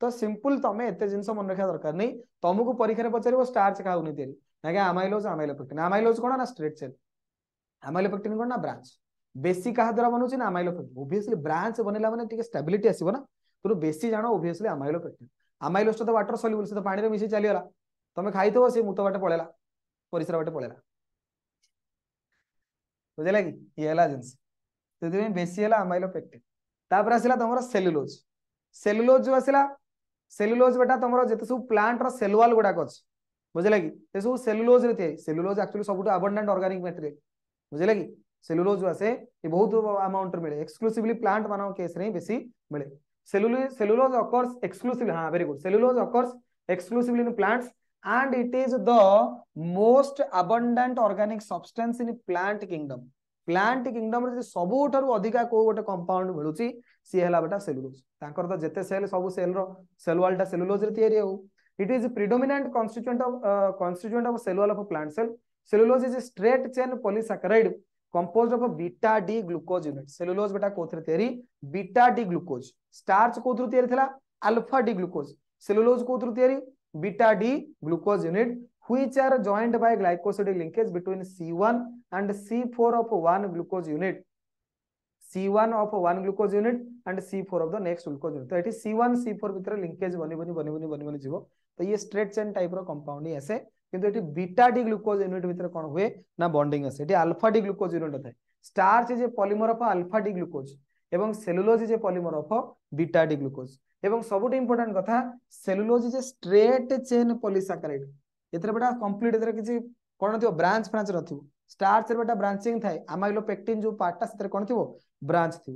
Speaker 1: तो सिंपल तमे एते जिंस मन रखा दरकार नहीं तमको परीक्षा रे पचारिबो स्टार्च का होनी तेरी ना के अमाइलोज अमाइलोपेक्टिन अमाइलोज कोन ना स्ट्रेट चेन अमाइलोपेक्टिन कोन ना ब्रांच ବେଶୀ କାହା ଦ୍ୱାରା ବନୁଛି ନା ଆମାଇଲୋ ଫ୍ୟାକ୍ଟର ଓଭିୟସଲି ବ୍ରାଞ୍ଚ ବନେଇଲା ମାନେ ଟିକେ ଷ୍ଟାବିଲିଟି ଆସିବ ନା ତେଣୁ ବେଶୀ ଜାଣ ଓଭିୟସଲି ଆମାଇଲୋ ଫ୍ୟାକ୍ଟର ଆମାଇଲୋସ୍ ତ ୱାଟର ସଲ୍ୟୁବଲ୍ ସେ ତ ପାଣିରେ ମିଶି ଚାଲିଗଲା ତମେ ଖାଇଥିବ ସେ ମୁତ ବାଟେ ପଳେଇଲା ପରିସର ବାଟେ ପଳେଇଲା ବୁଝିଲା କି ଇଏ ହେଲା ଜିନିଷ ସେଥିପାଇଁ ବେଶୀ ହେଲା ଆମାଇଲୋ ଫ୍ୟାକ୍ଟର ତାପରେ ଆସିଲା ତମର ସେଲୁଲୋଜ୍ ସେଲୁଲୋଜ୍ ଯୋଉ ଆସିଲା ସେଲୁଲୋଜ୍ ବେଟା ତମର ଯେତେ ସବୁ ପ୍ଲାଣ୍ଟର ସେଲୱାଲ ଗୁଡାକ ଅଛି ବୁଝିଲା କି ସେ ସବୁ ସେଲୁଲୋଜରେ ତିଆରି ସେଲୁଲୋଜ୍ ଆକ୍ଚୁଆଲି ସବୁଠୁ ଆବଣ୍ଡାଣ୍ଟ ଅର୍ଗାନିକ ମେଟେରିଆଲ ବୁଝିଲା କି ಸೆಲ್ಯುಲೋಸ್ ಆಸೆ ಈ ಬಹುತ ಅಮೌಂಟ್ ಮಿಳೆ ಎಕ್ಸ್ಕ್ಲೂಸಿವ್ಲಿ ಪ್ಲಾಂಟ್ ಮಾನವ ಕೇಸ್ ರೆ ಬೆಸಿ ಮಿಳೆ ಸೆಲ್ಯುಲೋಸ್ ಸೆಲ್ಯುಲೋಸ್ ಅಕರ್ಸ್ ಎಕ್ಸ್ಕ್ಲೂಸಿವ್ಲಿ ಹಾ very good cellulose occurs exclusively in plants and it is the most abundant organic substance in plant kingdom plant kingdom रे सबुठारु अधिका को गोटे कंपाउंड मिलुची सी हला बेटा सेलुलोज तांकर त जते सेल सब सेल रो सेल वॉल टा सेलुलोज रे तयारी हो it is predominant constituent of uh, constituent of cell wall of a plant cell cellulose is a straight chain polysaccharide composed of a beta d glucose unit cellulose beta कोथरे तयारी beta d glucose starch कोथरू तयारी थिला alpha d glucose cellulose कोथरू तयारी beta d glucose unit which are joined by glycosidic linkage between c1 and c4 of one glucose unit c1 of one glucose unit and c4 of the next glucose unit तो एठी c1 c4 भीतर लिंकेज बनी बनी बनी बनी बनी बनी जीवो तो ये स्ट्रेट चेन टाइप रो कंपाउंड ही ऐसे কিন্তু এটি বিটা ডি গ্লুকোজ ইউনিট ভিতরে କ'ଣ ହୁଏ না বন্ডিং ଆସେ এটি আলফা ডি গ্লুকোজ ইউনিট থাকে স্টার্চ যে polymer of alpha D glucose এবং সেলুলোজ যে polymer of beta D glucose এবং সবুঠ ইম্পর্টাট কথা সেলুলোজ যে স্ট্রেট চেন পলিসাকারাইড এতে বেটা কমপ্লিট এতে কিছু কোণ নথিব ব্রাঞ্চ ফ্রাঞ্চ নথিব স্টার্চের বেটা ব্রাঞ্চিং থাকে আমাইলোপেকটিন যে পার্টটা সেটা কোণ থিব ব্রাঞ্চ থিব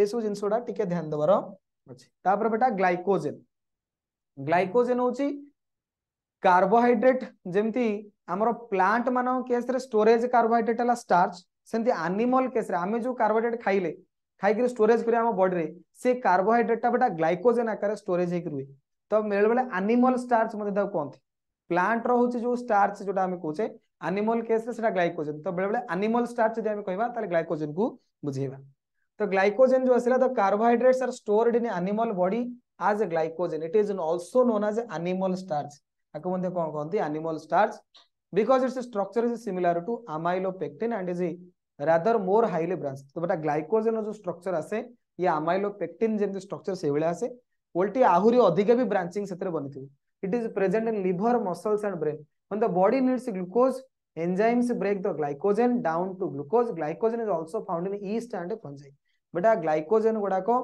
Speaker 1: এইসব জিনিসগুলা টিকে ধ্যান দেবার অছে তাপরে বেটা গ্লাইকোজেন গ্লাইকোজেন হচ্ছে कार्बोहाइड्रेट जमी आम प्लांट मान केस स्टोरेज कार्बोहाइड्रेट है स्टार्च से आनिमल केस जो कार्बोहाइड्रेट खाइले खाई स्टोरेज कर बडी में से कार्बोहाइड्रेट टा ग्लाइकोजेन आकार स्टोरेज हो रुहे तो बेले बेले आनिमल स्टार्च मैं कहते प्लांट रोच जो स्टार्च जो कहे आनिमल केस ग्लाइकोजेन तो बेले बेले आनिमल स्टार्च जब कह ग्लाइकोजेन को बुझेगा तो ग्लाइकोजेन जो आसा तो carbohydrates are stored in animal body as glycogen it is also known as animal starch আক মধ্যে কোন কোনতি animal starch because its structure is similar to amylopectin and is rather more highly branch তোটা গ্লাইকোজেন যে স্ট্রাকচার আছে ই অ্যামাইলোপেকটিন যে স্ট্রাকচার সে বিলে আছে অলটি আহুরি অধিকে ভি ব্রাঞ্চিং সেটরে বনি থি it is present in liver muscles and brain on the body needs glucose enzymes break the glycogen down to glucose glycogen is also found in yeast and কনজ বাট গ্লাইকোজেন গুডাকো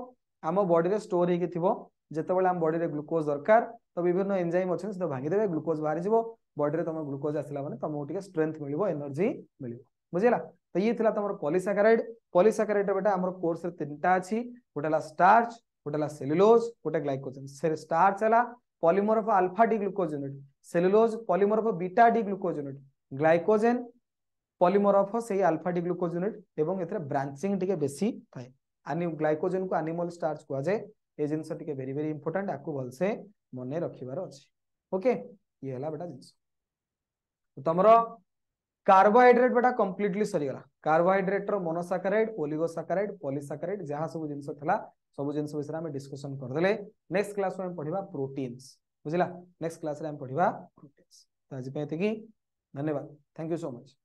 Speaker 1: আমা বডি রে স্টোর হে কি থি যেতবে আম বডিরে গ্লুকোজ দরকার তো বিভিন্ন এনজাইম অনেক সেটা ভাঙিদেবে গ্লুকোজ বাহারি যাব বডিরে তোমার গ্লুকোজ আসলা মানে তোমাকে টিকে স্ট্রেংথ মিলব এনর্জি মিলব বুঝলা তো ইয়ে লা তোমার পলিসাকারাইড পলিসাকারাইড বেটা আমার কোর্সে তিনটা আছে গোটা হল স্টার্চ গোটা হল সেলুলোজ গোটা গ্লাইকোজেন স্টার্চ হল polymer of alpha D glucose unit cellulose polymer of beta D glucose unit glycogen polymer of সেই আলফা ডি গ্লুকোজ ইউনিট এবং এতে ব্রাঞ্চিং টিকে বেশি থাকে গ্লাইকোজেন কু আনিমাল স্টার্চ কুয়া যায় ये जिन भेरी भेरी इंपोर्टाट आपको भलसे मन रखार अच्छे ओके ये बेटा जिन तुम कार्बोहैड्रेट बेटा कम्प्लीटली सरगला कार्बोहैड्रेट रोनोसाकाराइड ओलिगोसाकाराइड पलिसाकाराइड जहाँ सब जिन सब जिन विषय में डिस्कसन करदे नेक्स्ट क्लास में पढ़ा प्रोटीन्स बुझला नेक्स्ट क्लास पढ़ा प्रोटीन्स तो आज धन्यवाद थैंक यू सो मच